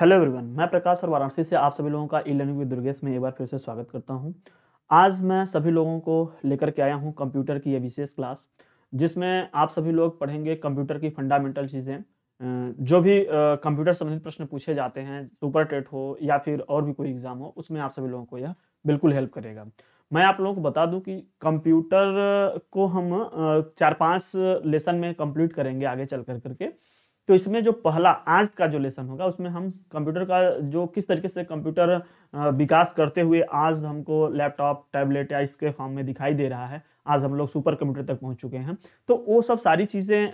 Hello everyone मैं प्रकाश और वाराणसी से आप सभी लोगों का ई लर्निंग दुर्गेश में एक बार फिर से स्वागत करता हूं आज मैं सभी लोगों को लेकर के आया हूं कंप्यूटर की यह विशेष क्लास जिसमें आप सभी लोग पढ़ेंगे कंप्यूटर की फंडामेंटल चीज़ें जो भी कंप्यूटर संबंधित प्रश्न पूछे जाते हैं सुपर टेट हो या फिर और भी कोई एग्ज़ाम हो उसमें आप सभी लोगों को यह बिल्कुल हेल्प करेगा मैं आप लोगों को बता दूं कि कंप्यूटर को हम चार पांच लेसन में कंप्लीट करेंगे आगे चल कर करके तो इसमें जो पहला आज का जो लेसन होगा उसमें हम कंप्यूटर का जो किस तरीके से कंप्यूटर विकास करते हुए आज हमको लैपटॉप टैबलेट या इसके फॉर्म में दिखाई दे रहा है आज हम लोग सुपर कंप्यूटर तक पहुंच चुके हैं तो वो सब सारी चीज़ें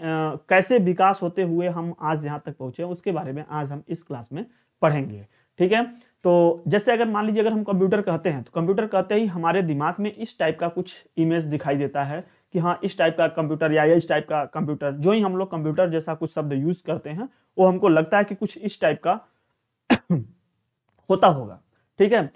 कैसे विकास होते हुए हम आज यहाँ तक पहुँचे उसके बारे में आज हम इस क्लास में पढ़ेंगे ठीक है तो जैसे अगर मान लीजिए अगर हम कंप्यूटर कहते हैं तो कंप्यूटर कहते ही हमारे दिमाग में इस टाइप का कुछ इमेज दिखाई देता है कि हाँ इस टाइप का कंप्यूटर या इस टाइप का कंप्यूटर जो ही हम लोग कंप्यूटर जैसा कुछ शब्द यूज करते हैं वो हमको लगता है कि कुछ इस टाइप का होता होगा ठीक है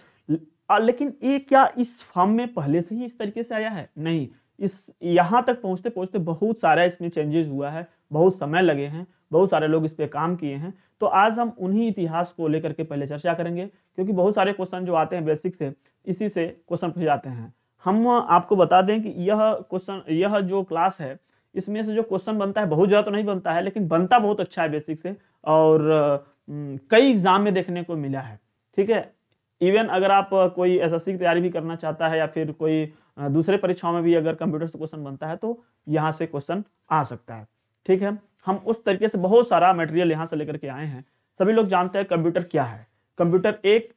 लेकिन ये क्या इस फॉर्म में पहले से ही इस तरीके से आया है नहीं इस यहाँ तक पहुँचते पहुँचते बहुत सारा इसमें चेंजेस हुआ है बहुत समय लगे हैं बहुत सारे लोग इस पर काम किए हैं तो आज हम उन्हीं इतिहास को लेकर के पहले चर्चा करेंगे क्योंकि बहुत सारे क्वेश्चन जो आते हैं बेसिक से इसी से क्वेश्चन पूछे जाते हैं हम आपको बता दें कि यह क्वेश्चन यह जो क्लास है इसमें से जो क्वेश्चन बनता है बहुत ज़्यादा तो नहीं बनता है लेकिन बनता बहुत अच्छा है बेसिक से और कई एग्जाम में देखने को मिला है ठीक है इवन अगर आप कोई एस की तैयारी भी करना चाहता है या फिर कोई दूसरे परीक्षाओं में भी अगर कंप्यूटर से क्वेश्चन बनता है तो यहाँ से क्वेश्चन आ सकता है ठीक है हम उस तरीके से बहुत सारा मटेरियल यहाँ से लेकर के आए हैं सभी लोग जानते हैं कंप्यूटर क्या है कंप्यूटर एक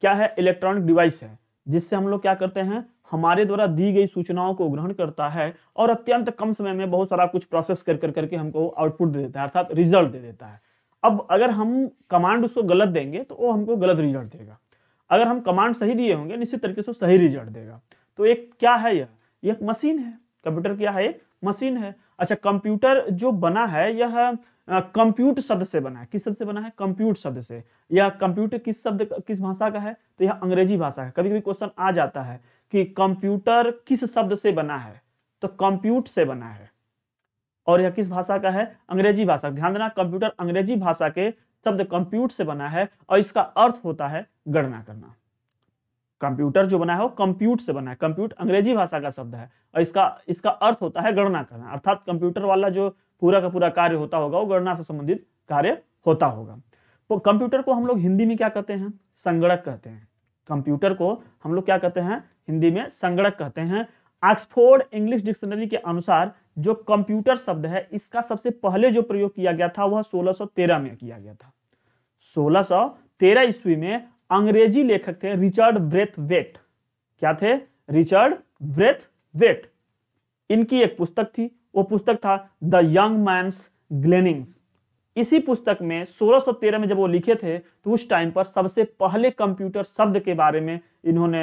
क्या है इलेक्ट्रॉनिक डिवाइस है जिससे हम लोग क्या करते हैं हमारे द्वारा दी गई सूचनाओं को ग्रहण करता है और अत्यंत कम समय में बहुत सारा कुछ प्रोसेस कर कर करके हमको आउटपुट दे देता है अर्थात रिजल्ट दे देता है अब अगर हम कमांड उसको गलत देंगे तो वो हमको गलत रिजल्ट देगा अगर हम कमांड सही दिए होंगे निश्चित तरीके से सही रिजल्ट देगा तो एक क्या है यह एक मशीन है कंप्यूटर क्या है एक मशीन है अच्छा कंप्यूटर जो बना है यह कंप्यूट शब्द से बना है किस शब्द से बना है कंप्यूट शब्द से यह कंप्यूटर किस शब्द किस भाषा का है तो यह अंग्रेजी भाषा है कभी कभी क्वेश्चन आ जाता है कि कंप्यूटर किस शब्द से बना है तो कंप्यूट से बना है और यह किस भाषा का है अंग्रेजी भाषा ध्यान देना कंप्यूटर अंग्रेजी भाषा के शब्द कंप्यूट से बना है और इसका अर्थ होता है गणना करना कंप्यूटर जो बना है वो कंप्यूट से बना है कंप्यूट अंग्रेजी भाषा का शब्द है और इसका इसका अर्थ होता है गणना करना अर्थात कंप्यूटर वाला जो पूरा का पूरा कार्य होता होगा वो गणना से संबंधित कार्य होता होगा तो कंप्यूटर को हम लोग हिंदी में क्या कहते हैं संगणक कहते हैं कंप्यूटर को हम लोग क्या कहते हैं हिंदी में संगणक कहते हैं ऑक्सफोर्ड इंग्लिश डिक्शनरी के अनुसार जो कंप्यूटर शब्द है इसका सबसे पहले जो प्रयोग किया गया था वह 1613 में किया गया था 1613 ईस्वी में अंग्रेजी लेखक थे रिचर्ड ब्रेथ वेट क्या थे रिचर्ड ब्रेथ वेट इनकी एक पुस्तक थी वो पुस्तक था द यंग मैंस ग्लेनिंग्स इसी पुस्तक में 1613 में जब वो लिखे थे तो उस टाइम पर सबसे पहले कंप्यूटर शब्द के बारे में इन्होंने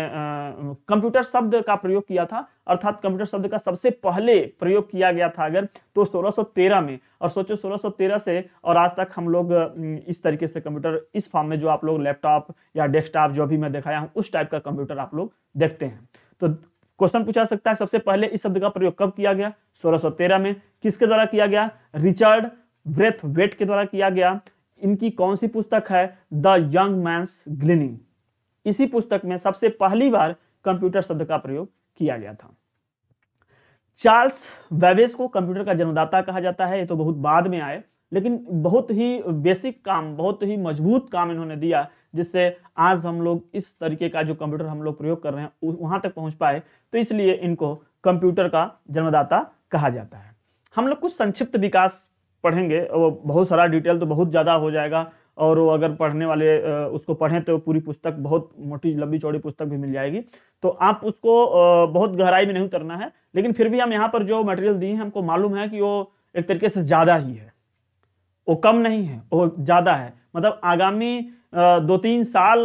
कंप्यूटर शब्द का प्रयोग किया था अर्थात कंप्यूटर शब्द का सबसे पहले प्रयोग किया गया था अगर तो 1613 में और सोचो 1613 से और आज तक हम लोग इस तरीके से कंप्यूटर इस फॉर्म में जो आप लोग लैपटॉप या डेस्कटॉप जो भी मैं दिखाया हूँ उस टाइप का कंप्यूटर आप लोग देखते हैं तो क्वेश्चन पूछा सकता है सबसे पहले इस शब्द का प्रयोग कब किया गया सोलह में किसके द्वारा किया गया रिचर्ड ब्रेथ वेट के द्वारा किया गया इनकी कौन सी पुस्तक है द यंग मैं ग्लिनिंग इसी पुस्तक में सबसे पहली बार कंप्यूटर शब्द का प्रयोग किया गया था चार्ल्स वेवेस को कंप्यूटर का जन्मदाता कहा जाता है ये तो बहुत बाद में आए लेकिन बहुत ही बेसिक काम बहुत ही मजबूत काम इन्होंने दिया जिससे आज हम लोग इस तरीके का जो कंप्यूटर हम लोग प्रयोग कर रहे हैं वहां तक पहुंच पाए तो इसलिए इनको कंप्यूटर का जन्मदाता कहा जाता है हम लोग कुछ संक्षिप्त विकास पढ़ेंगे बहुत सारा डिटेल तो बहुत ज़्यादा हो जाएगा और वो अगर पढ़ने वाले उसको पढ़ें तो पूरी पुस्तक बहुत मोटी लंबी चौड़ी पुस्तक भी मिल जाएगी तो आप उसको बहुत गहराई में नहीं उतरना है लेकिन फिर भी हम यहाँ पर जो मटेरियल दिए हैं हमको मालूम है कि वो एक तरीके से ज़्यादा ही है वो कम नहीं है वो ज़्यादा है मतलब आगामी दो तीन साल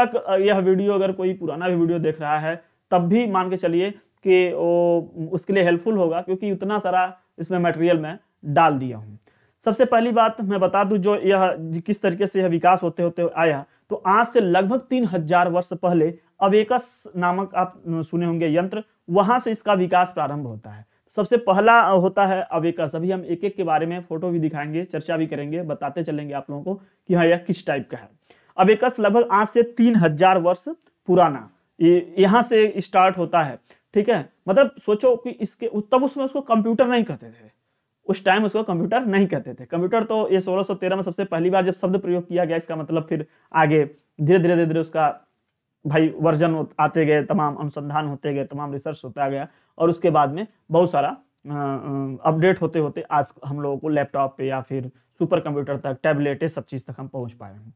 तक यह वीडियो अगर कोई पुराना भी वीडियो देख रहा है तब भी मान के चलिए कि वो उसके लिए हेल्पफुल होगा क्योंकि उतना सारा इसमें मटेरियल मैं डाल दिया हूँ सबसे पहली बात तो मैं बता दूं जो यह किस तरीके से यह विकास होते होते आया तो आज से लगभग तीन हजार वर्ष पहले अवेकस नामक आप सुने होंगे यंत्र वहां से इसका विकास प्रारंभ होता है सबसे पहला होता है अवेकस अभी हम एक एक के बारे में फोटो भी दिखाएंगे चर्चा भी करेंगे बताते चलेंगे आप लोगों को कि हाँ यह किस टाइप का है अवेकस लगभग आज से तीन हजार वर्ष पुराना यहाँ से स्टार्ट होता है ठीक है मतलब सोचो कि इसके तब उसमें उसको कंप्यूटर नहीं कहते थे उस टाइम उसको कंप्यूटर नहीं कहते थे कंप्यूटर तो ये 1613 में सबसे पहली बार जब शब्द प्रयोग किया गया इसका मतलब फिर आगे धीरे धीरे धीरे धीरे उसका भाई वर्जन आते गए तमाम अनुसंधान होते गए तमाम रिसर्च होता गया और उसके बाद में बहुत सारा अपडेट होते होते आज हम लोगों को लैपटॉप पे या फिर सुपर कंप्यूटर तक टैबलेट सब चीज़ तक हम पहुंच पाए हैं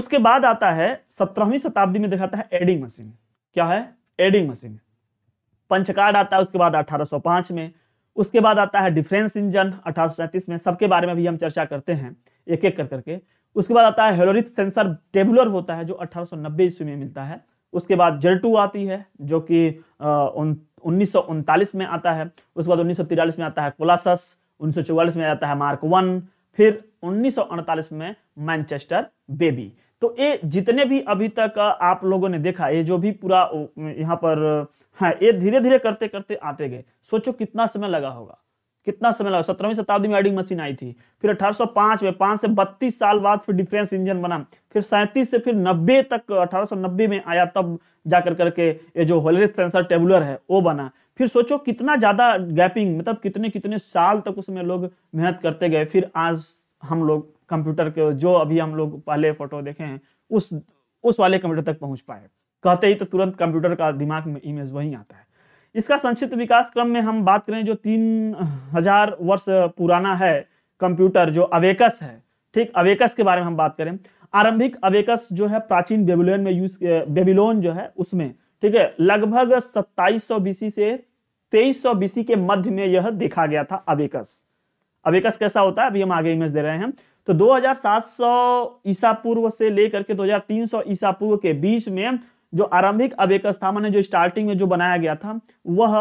उसके बाद आता है सत्रहवीं शताब्दी में दिखाता है एडिंग मशीन क्या है एडिंग मशीन पंचकार्ड आता है उसके बाद पांच में उसके बाद आता है डिफरेंस इंजन अठारह में सबके बारे में भी हम चर्चा करते हैं एक एक कर करके उसके बाद आता है हेलोरिक सेंसर टेबुलर होता है जो अठारह ईस्वी में मिलता है उसके बाद जेड आती है जो कि उन्नीस में आता है उसके बाद उन्नीस में आता है कोलासस उन्नीस में आता है मार्क वन फिर उन्नीस में मैनचेस्टर बेबी तो ये जितने भी अभी तक आप लोगों ने देखा ये जो भी पूरा यहाँ पर हाँ ये धीरे धीरे करते करते आते गए सोचो कितना समय लगा होगा कितना समय लगा सत्रहवीं शताब्दी में एडिंग मशीन आई थी फिर 1805 में पांच से बत्तीस साल बाद फिर डिफरेंस इंजन बना फिर सैंतीस से फिर नब्बे तक 1890 में आया तब जाकर करके ये जो होलरिस टेबुलर है वो बना फिर सोचो कितना ज्यादा गैपिंग मतलब कितने कितने साल तक उसमें लोग मेहनत करते गए फिर आज हम लोग कंप्यूटर के जो अभी हम लोग पहले फोटो देखे हैं उस उस वाले कंप्यूटर तक पहुंच पाए कहते ही तो तुरंत कंप्यूटर का दिमाग में इमेज वही आता है इसका संक्षिप्त विकास क्रम में हम बात करें जो तीन हजार वर्ष पुराना है कंप्यूटर जो अवेकस है ठीक अवेकस के बारे में हम बात करें आरंभिक अवेकस जो है प्राचीन बेबिलोन में यूज बेबिलोन जो है उसमें ठीक है लगभग सत्ताईस सौ बीसी से तेईस सौ बीसी के मध्य में यह देखा गया था अवेकस अवेकस कैसा होता है अभी हम आगे इमेज दे रहे हैं तो 2700 ईसा पूर्व से लेकर के 2300 ईसा पूर्व के बीच में जो आरंभिक अवेक स्थामन है जो स्टार्टिंग में जो बनाया गया था वह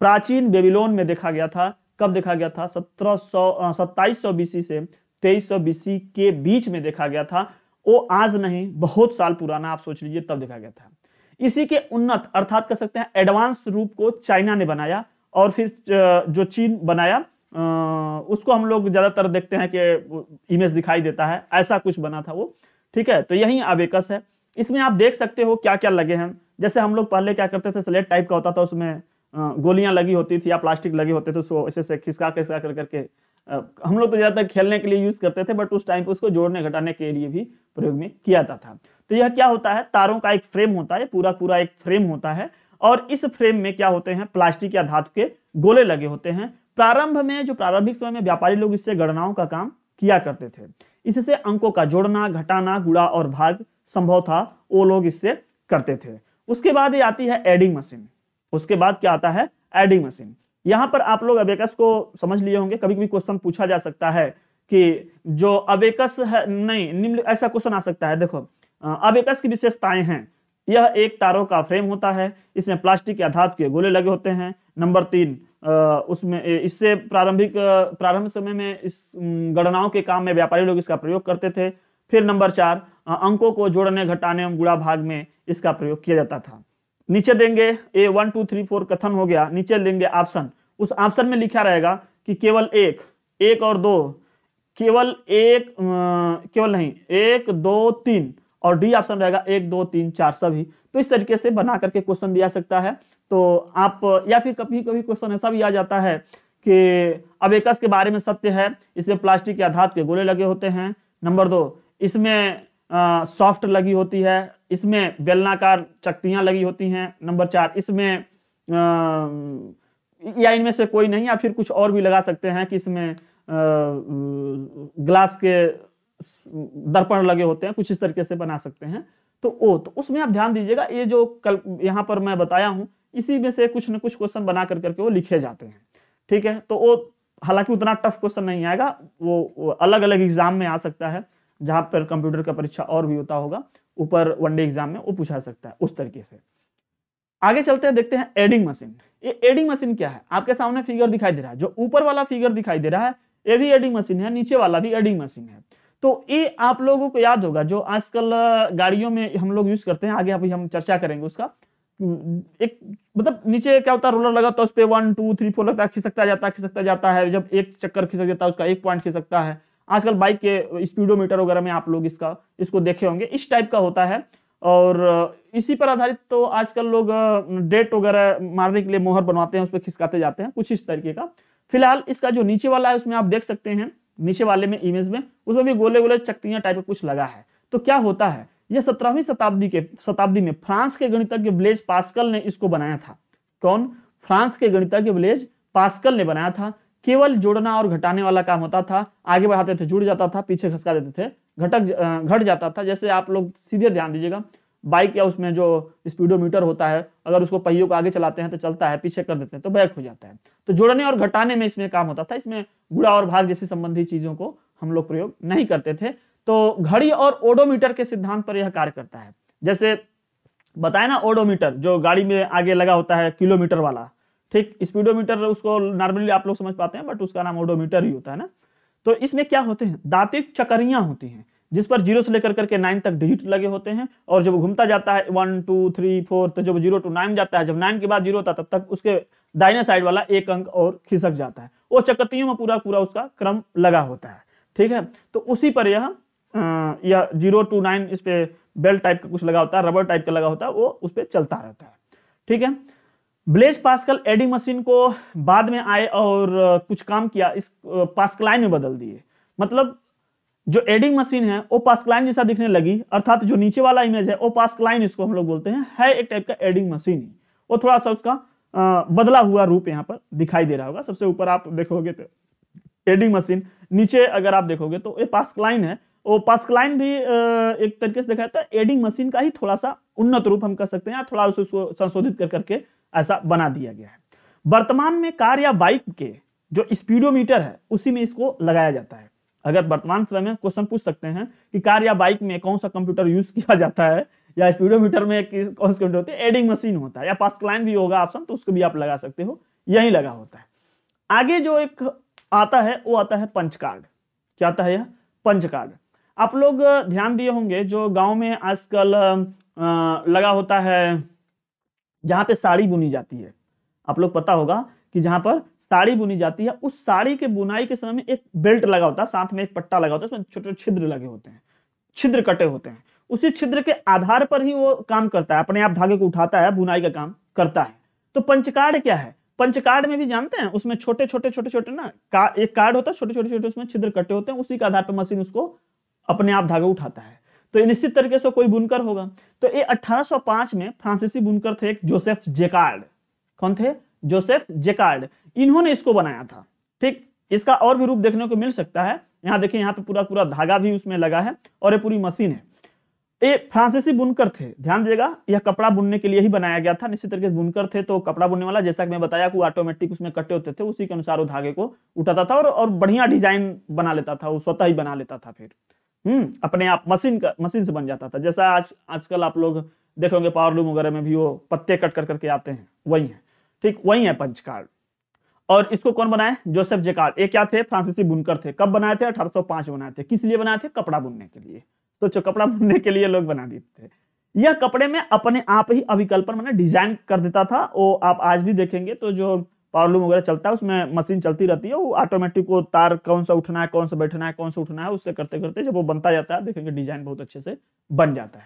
प्राचीन बेबीलोन में देखा गया था कब देखा गया था सत्रह सौ सत्ताईस सौ बीसी से तेईस सौ बीसी के बीच में देखा गया था वो आज नहीं बहुत साल पुराना आप सोच लीजिए तब देखा गया था इसी के उन्नत अर्थात कह सकते हैं एडवांस रूप को चाइना ने बनाया और फिर जो चीन बनाया उसको हम लोग ज्यादातर देखते हैं कि इमेज दिखाई देता है ऐसा कुछ बना था वो ठीक है तो यही आवेकस है इसमें आप देख सकते हो क्या क्या लगे हैं जैसे हम लोग पहले क्या करते थे स्लेट टाइप का होता था उसमें गोलियां लगी होती थी या प्लास्टिक लगे होते थे उसको ऐसे ऐसे खिसका खिसका कर करके हम लोग तो ज़्यादातर खेलने के लिए यूज़ करते थे बट उस टाइम पर उसको जोड़ने घटाने के लिए भी प्रयोग में किया जाता था तो यह क्या होता है तारों का एक फ्रेम होता है पूरा पूरा एक फ्रेम होता है और इस फ्रेम में क्या होते हैं प्लास्टिक या धातु के गोले लगे होते हैं प्रारंभ में जो प्रारंभिक समय में व्यापारी लोग इससे गणनाओं का काम किया करते थे इससे अंकों का जोड़ना घटाना गुड़ा और भाग संभव था वो लोग इससे करते थे उसके बाद ये आती है एडिंग मशीन उसके बाद क्या आता है एडिंग मशीन यहाँ पर आप लोग अबेकस को समझ लिए होंगे कभी कभी क्वेश्चन पूछा जा सकता है कि जो अबेकस है नहीं निम्न ऐसा क्वेश्चन आ सकता है देखो अबेकस की विशेषताएं हैं यह एक तारों का फ्रेम होता है इसमें प्लास्टिक या धातु के गोले लगे होते हैं नंबर तीन उसमें इससे प्रारंभिक प्रारंभ समय में इस गणनाओं के काम में व्यापारी लोग इसका प्रयोग करते थे फिर नंबर चार अंकों को जोड़ने घटाने एवं गुणा भाग में इसका प्रयोग किया जाता था नीचे देंगे A one two three four कथन हो गया नीचे देंगे ऑप्शन उस ऑप्शन में लिखा रहेगा कि केवल एक एक और दो केवल एक केवल नहीं एक दो तीन और डी ऑप्शन रहेगा एक दो तीन चार सभी तो इस तरीके से बना करके क्वेश्चन दिया सकता है तो आप या फिर कभी कभी क्वेश्चन ऐसा भी आ जाता है कि अब एकस के बारे में सत्य है इसमें प्लास्टिक के आधार के गोले लगे होते हैं नंबर दो इसमें सॉफ्ट लगी होती है इसमें बेलनाकार चक्तियां लगी होती हैं नंबर चार इसमें आ, या इनमें से कोई नहीं या फिर कुछ और भी लगा सकते हैं कि इसमें आ, ग्लास के दर्पण लगे होते हैं कुछ इस तरीके से बना सकते हैं तो ओ तो उसमें आप ध्यान दीजिएगा ये जो कल यहाँ पर मैं बताया हूँ इसी में से कुछ न कुछ क्वेश्चन बना कर करके वो लिखे जाते हैं ठीक है तो वो हालांकि उतना टफ क्वेश्चन नहीं आएगा वो, वो अलग अलग एग्जाम में आ सकता है जहां पर कंप्यूटर का परीक्षा और भी होता होगा ऊपर वनडे एग्जाम में वो पूछा सकता है उस तरीके से आगे चलते हैं देखते हैं एडिंग मशीन ये एडिंग मशीन क्या है आपके सामने फिगर दिखाई दे रहा है जो ऊपर वाला फिगर दिखाई दे रहा है ये भी एडिंग मशीन है नीचे वाला भी एडिंग मशीन है तो ये आप लोगों को याद होगा जो आजकल गाड़ियों में हम लोग यूज करते हैं आगे अभी हम चर्चा करेंगे उसका एक मतलब नीचे क्या होता है रोलर लगा तो उस पर वन टू थ्री फोर लगता है खिसकता जाता है खिसकता जाता है जब एक चक्कर खिसक जाता है उसका एक पॉइंट खिसकता है आजकल बाइक के स्पीडोमीटर वगैरह में आप लोग इसका इसको देखे होंगे इस टाइप का होता है और इसी पर आधारित तो आजकल लोग डेट वगैरह मारने के लिए मोहर बनवाते हैं उस पर खिसकाते जाते हैं कुछ इस तरीके का फिलहाल इसका जो नीचे वाला है उसमें आप देख सकते हैं नीचे वाले में इमेज में उसमें भी गोले गोले चक्तियां टाइप का कुछ लगा है तो क्या होता है यह सत्रहवीं शताब्दी के शताब्दी में फ्रांस के गणितज्ञ ब्लेज पास्कल ने इसको बनाया था कौन फ्रांस के गणितज्ञ ब्लेज पास्कल ने बनाया था केवल जोड़ना और घटाने वाला काम होता था आगे बढ़ाते थे जुड़ जाता था पीछे खसका देते थे घटक घट जाता था जैसे आप लोग सीधे ध्यान दीजिएगा बाइक या उसमें जो स्पीडोमीटर होता है अगर उसको पहियों को आगे चलाते हैं तो चलता है पीछे कर देते हैं तो बैक हो जाता है तो जोड़ने और घटाने में इसमें काम होता था इसमें गुड़ा और भाग जैसी संबंधी चीजों को हम लोग प्रयोग नहीं करते थे तो घड़ी और ओडोमीटर के सिद्धांत पर यह कार्य करता है जैसे बताया ना ओडोमीटर जो गाड़ी में आगे लगा होता है किलोमीटर वाला ठीक स्पीडोमीटर उसको नॉर्मली आप लोग समझ पाते हैं बट उसका नाम ओडोमीटर ही होता है ना तो इसमें क्या होते हैं दातिक चकरियां होती हैं जिस पर जीरो से लेकर करके नाइन तक डिजिट लगे होते हैं और जब घूमता जाता है वन टू थ्री फोर तो जब जीरो टू नाइन जाता है जब नाइन के बाद जीरो होता तब तक उसके दाइने साइड वाला एक अंक और खिसक जाता है वो चकतियों में पूरा पूरा उसका क्रम लगा होता है ठीक है तो उसी पर यह या जीरो टू नाइन इस पर बेल्ट टाइप का कुछ लगा होता है रबर टाइप का लगा होता है वो उस पर चलता रहता है ठीक है ब्लेज पास्कल एडिंग मशीन को बाद में आए और कुछ काम किया इस पास्कलाइन में बदल दिए मतलब जो एडिंग मशीन है वो पास्कलाइन जैसा दिखने लगी अर्थात जो नीचे वाला इमेज है वो पास्कलाइन इसको हम लोग बोलते हैं है एक टाइप का एडिंग मशीन ही वो थोड़ा सा उसका बदला हुआ रूप यहाँ पर दिखाई दे रहा होगा सबसे ऊपर आप देखोगे तो एडिंग मशीन नीचे अगर आप देखोगे तो ये पास्कलाइन है वो पास्कलाइन भी एक तरीके से देखा जाता है एडिंग मशीन का ही थोड़ा सा उन्नत रूप हम कर सकते हैं या थोड़ा उसको संशोधित कर करके ऐसा बना दिया गया है वर्तमान में कार या बाइक के जो स्पीडोमीटर है उसी में इसको लगाया जाता है अगर वर्तमान समय में क्वेश्चन पूछ सकते हैं कि कार या बाइक में कौन सा कंप्यूटर यूज किया जाता है या स्पीडोमीटर में कौन सा कंप्यूटर होता है एडिंग मशीन होता है या पास क्लाइन भी होगा ऑप्शन तो उसको भी आप लगा सकते हो यही लगा होता है आगे जो एक आता है वो आता है पंच कार्ड क्या आता है यह पंच कार्ड आप लोग ध्यान दिए होंगे जो गांव में आजकल लगा होता है जहाँ पे साड़ी बुनी जाती है आप लोग पता होगा कि जहाँ पर साड़ी बुनी जाती है उस साड़ी के बुनाई के समय में एक बेल्ट लगा होता है साथ में एक पट्टा लगा होता है उसमें छोटे छोटे छिद्र लगे होते हैं छिद्र कटे होते हैं उसी छिद्र के आधार पर ही वो काम करता है अपने आप धागे को उठाता है बुनाई का काम करता है तो पंचकार्ड क्या है पंचकार्ड में भी जानते हैं उसमें छोटे छोटे छोटे छोटे ना का, एक कार्ड होता है छोटे छोटे छोटे उसमें छिद्र कटे होते हैं उसी के आधार पर मशीन उसको अपने आप धागे उठाता है तो निश्चित तरीके से कोई बुनकर होगा तो ये 1805 में फ्रांसीसी बुनकर थे एक जोसेफ जेकार्ड कौन थे जोसेफ जेकार्ड इन्होंने इसको बनाया था ठीक इसका और भी रूप देखने को मिल सकता है यहाँ देखिए यहाँ पे पूरा पूरा धागा भी उसमें लगा है और ये पूरी मशीन है ये फ्रांसीसी बुनकर थे ध्यान दीजिएगा यह कपड़ा बुनने के लिए ही बनाया गया था निश्चित तरीके से बुनकर थे तो कपड़ा बुनने वाला जैसा कि मैं बताया कि ऑटोमेटिक उसमें कटे होते थे उसी के अनुसार वो धागे को उठाता था और, और बढ़िया डिजाइन बना लेता था वो स्वतः ही बना लेता था फिर हम्म अपने आप मशीन का मशीन से बन जाता था जैसा आज आजकल आप लोग देखोगे पावर लूम वगैरह में भी वो पत्ते कट कर करके आते हैं वही है ठीक वही है पंच कार्ड और इसको कौन बनाए जोसेफ जेकार्ड ये क्या थे फ्रांसीसी बुनकर थे कब बनाए थे पांच बनाए थे किस लिए बनाए थे कपड़ा बुनने के लिए सोचो कपड़ा बुनने के लिए लोग बना देते थे यह कपड़े में अपने आप ही अभिकल्पन मैंने डिजाइन कर देता था वो आप आज भी देखेंगे तो जो पावर लूम वगैरह चलता है उसमें मशीन चलती रहती है वो ऑटोमेटिक वो तार कौन सा उठना है कौन सा बैठना है कौन सा उठना है उससे करते करते जब वो बनता जाता है देखेंगे डिजाइन बहुत अच्छे से बन जाता है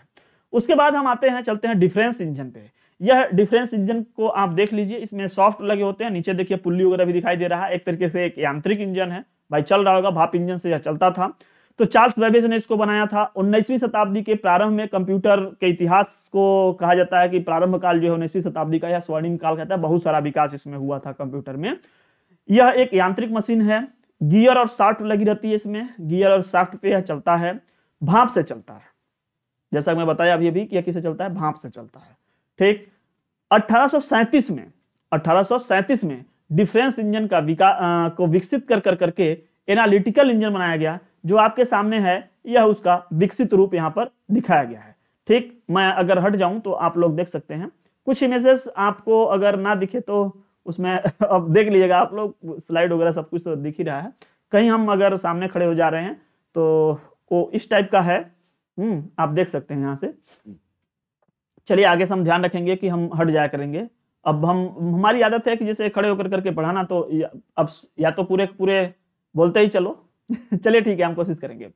उसके बाद हम आते हैं चलते हैं डिफरेंस इंजन पे यह डिफरेंस इंजन को आप देख लीजिए इसमें सॉफ्ट लगे होते हैं नीचे देखिए पुल्ली वगैरह भी दिखाई दे रहा है एक तरीके से एक यांत्रिक इंजन है भाई चल रहा होगा भाप इंजन से यह चलता था तो चार्ल्स बेबेज ने इसको बनाया था उन्नीसवीं शताब्दी के प्रारंभ में कंप्यूटर के इतिहास को कहा जाता है कि प्रारंभ काल जो है उन्नीसवीं शताब्दी का या स्वर्णिम काल कहता है बहुत सारा विकास इसमें हुआ था कंप्यूटर में यह एक यांत्रिक मशीन है गियर और साफ्ट लगी रहती है इसमें गियर और साफ्ट पे यह चलता है भाप से चलता है जैसा मैं बताया अभी अभी कि यह किसे चलता है भाप से चलता है ठीक 1837 में 1837 में डिफेंस इंजन का विकास को विकसित कर कर करके कर एनालिटिकल इंजन बनाया गया जो आपके सामने है यह उसका विकसित रूप यहाँ पर दिखाया गया है ठीक मैं अगर हट जाऊं तो आप लोग देख सकते हैं कुछ इमेजेस आपको अगर ना दिखे तो उसमें अब देख लीजिएगा आप लोग स्लाइड वगैरह सब कुछ तो दिख ही रहा है कहीं हम अगर सामने खड़े हो जा रहे हैं तो वो इस टाइप का है हम्म आप देख सकते हैं यहाँ से चलिए आगे से हम ध्यान रखेंगे कि हम हट जाया करेंगे अब हम हमारी आदत है कि जैसे खड़े होकर करके पढ़ाना तो या, अब या तो पूरे पूरे बोलते ही चलो चलिए ठीक है हम कोशिश करेंगे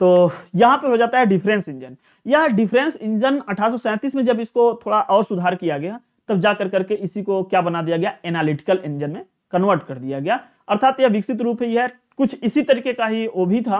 तो यहाँ पे हो जाता है डिफरेंस इंजन यह डिफरेंस इंजन अठारह में जब इसको थोड़ा और सुधार किया गया तब जाकर करके इसी को क्या बना दिया गया एनालिटिकल इंजन में कन्वर्ट कर दिया गया अर्थात यह विकसित रूप है यह कुछ इसी तरीके का ही वो भी था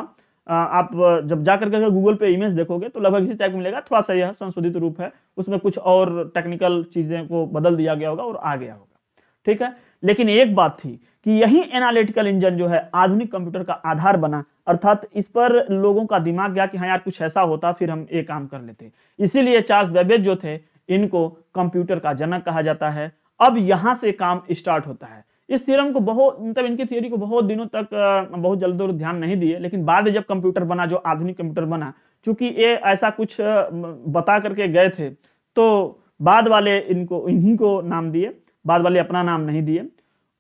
आप जब जाकर के गूगल पे इमेज देखोगे तो लगभग इसी टाइप मिलेगा थोड़ा सा यह संशोधित रूप है उसमें कुछ और टेक्निकल चीजें को बदल दिया गया होगा और आ गया होगा ठीक है लेकिन एक बात थी कि यही एनालिटिकल इंजन जो है आधुनिक कंप्यूटर का आधार बना अर्थात इस पर लोगों का दिमाग गया कि हाँ यार कुछ ऐसा होता फिर हम ये काम कर लेते इसीलिए चार्ल्स बेबेज जो थे इनको कंप्यूटर का जनक कहा जाता है अब यहाँ से काम स्टार्ट होता है इस थ्योरम को बहुत मतलब इनकी थ्योरी को बहुत दिनों तक बहुत जल्द ध्यान नहीं दिए लेकिन बाद में जब कंप्यूटर बना जो आधुनिक कंप्यूटर बना चूंकि ये ऐसा कुछ बता करके गए थे तो बाद वाले इनको इन्हीं को नाम दिए बाद वाले अपना नाम नहीं दिए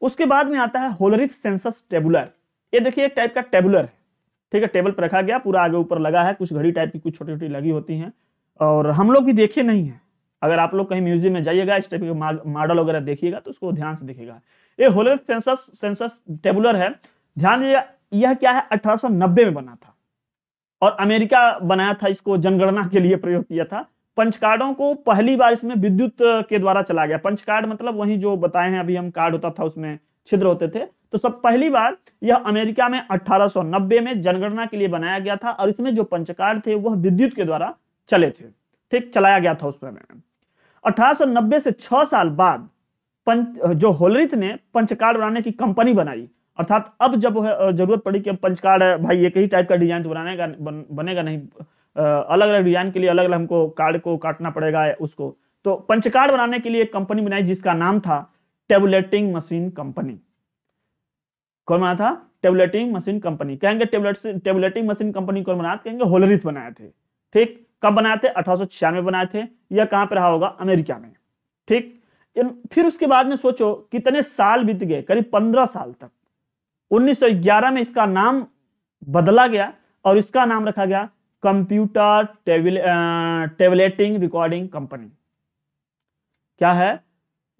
उसके बाद में आता है होलरिथ सेंसस टेबुलर ये देखिए एक टाइप का टेबुलर है ठीक है टेबल पर रखा गया पूरा आगे ऊपर लगा है कुछ घड़ी टाइप की कुछ छोटी छोटी लगी होती हैं और हम लोग भी देखे नहीं है अगर आप लोग कहीं म्यूजियम में जाइएगा इस टाइप के मॉडल वगैरह देखिएगा तो उसको ध्यान से देखिएगा ये होलर सेंसस सेंसस टेबुलर है ध्यान दीजिएगा यह क्या है 1890 में बना था और अमेरिका बनाया था इसको जनगणना के लिए प्रयोग किया था पंचकार्डों को पहली बार इसमें विद्युत के द्वारा चला गया पंचकार्ड मतलब वही जो बताए हैं अभी हम कार्ड होता था उसमें छिद्र होते थे तो सब पहली बार यह अमेरिका में 1890 में जनगणना के लिए बनाया गया था और इसमें जो पंचकार्ड थे वह विद्युत के द्वारा चले थे ठीक चलाया गया था उस समय में 1890 से छह साल बाद पंच जो होलरिथ ने पंचकार्ड बनाने की कंपनी बनाई अर्थात अब जब जरूरत पड़ी कि पंचकार्ड भाई एक ही टाइप का डिजाइन तो बनाने का बन, बनेगा नहीं अलग अलग डिजाइन के लिए अलग अलग हमको कार्ड को काटना पड़ेगा उसको तो पंच कार्ड बनाने के लिए एक कंपनी बनाई जिसका नाम था टेबलेटिंग मशीन कंपनी कौन बना था टेबलेटिंग मशीन कंपनी कहेंगे टेबलेटिंग मशीन कंपनी कौन बनाया कहेंगे होलरिथ बनाए थे ठीक कब बनाए थे अठारह बनाए थे यह कहां पर रहा होगा अमेरिका में ठीक फिर उसके बाद में सोचो कितने साल बीत गए करीब पंद्रह साल तक 1911 में इसका नाम बदला गया और इसका नाम रखा गया computer table tabulating recording company क्या है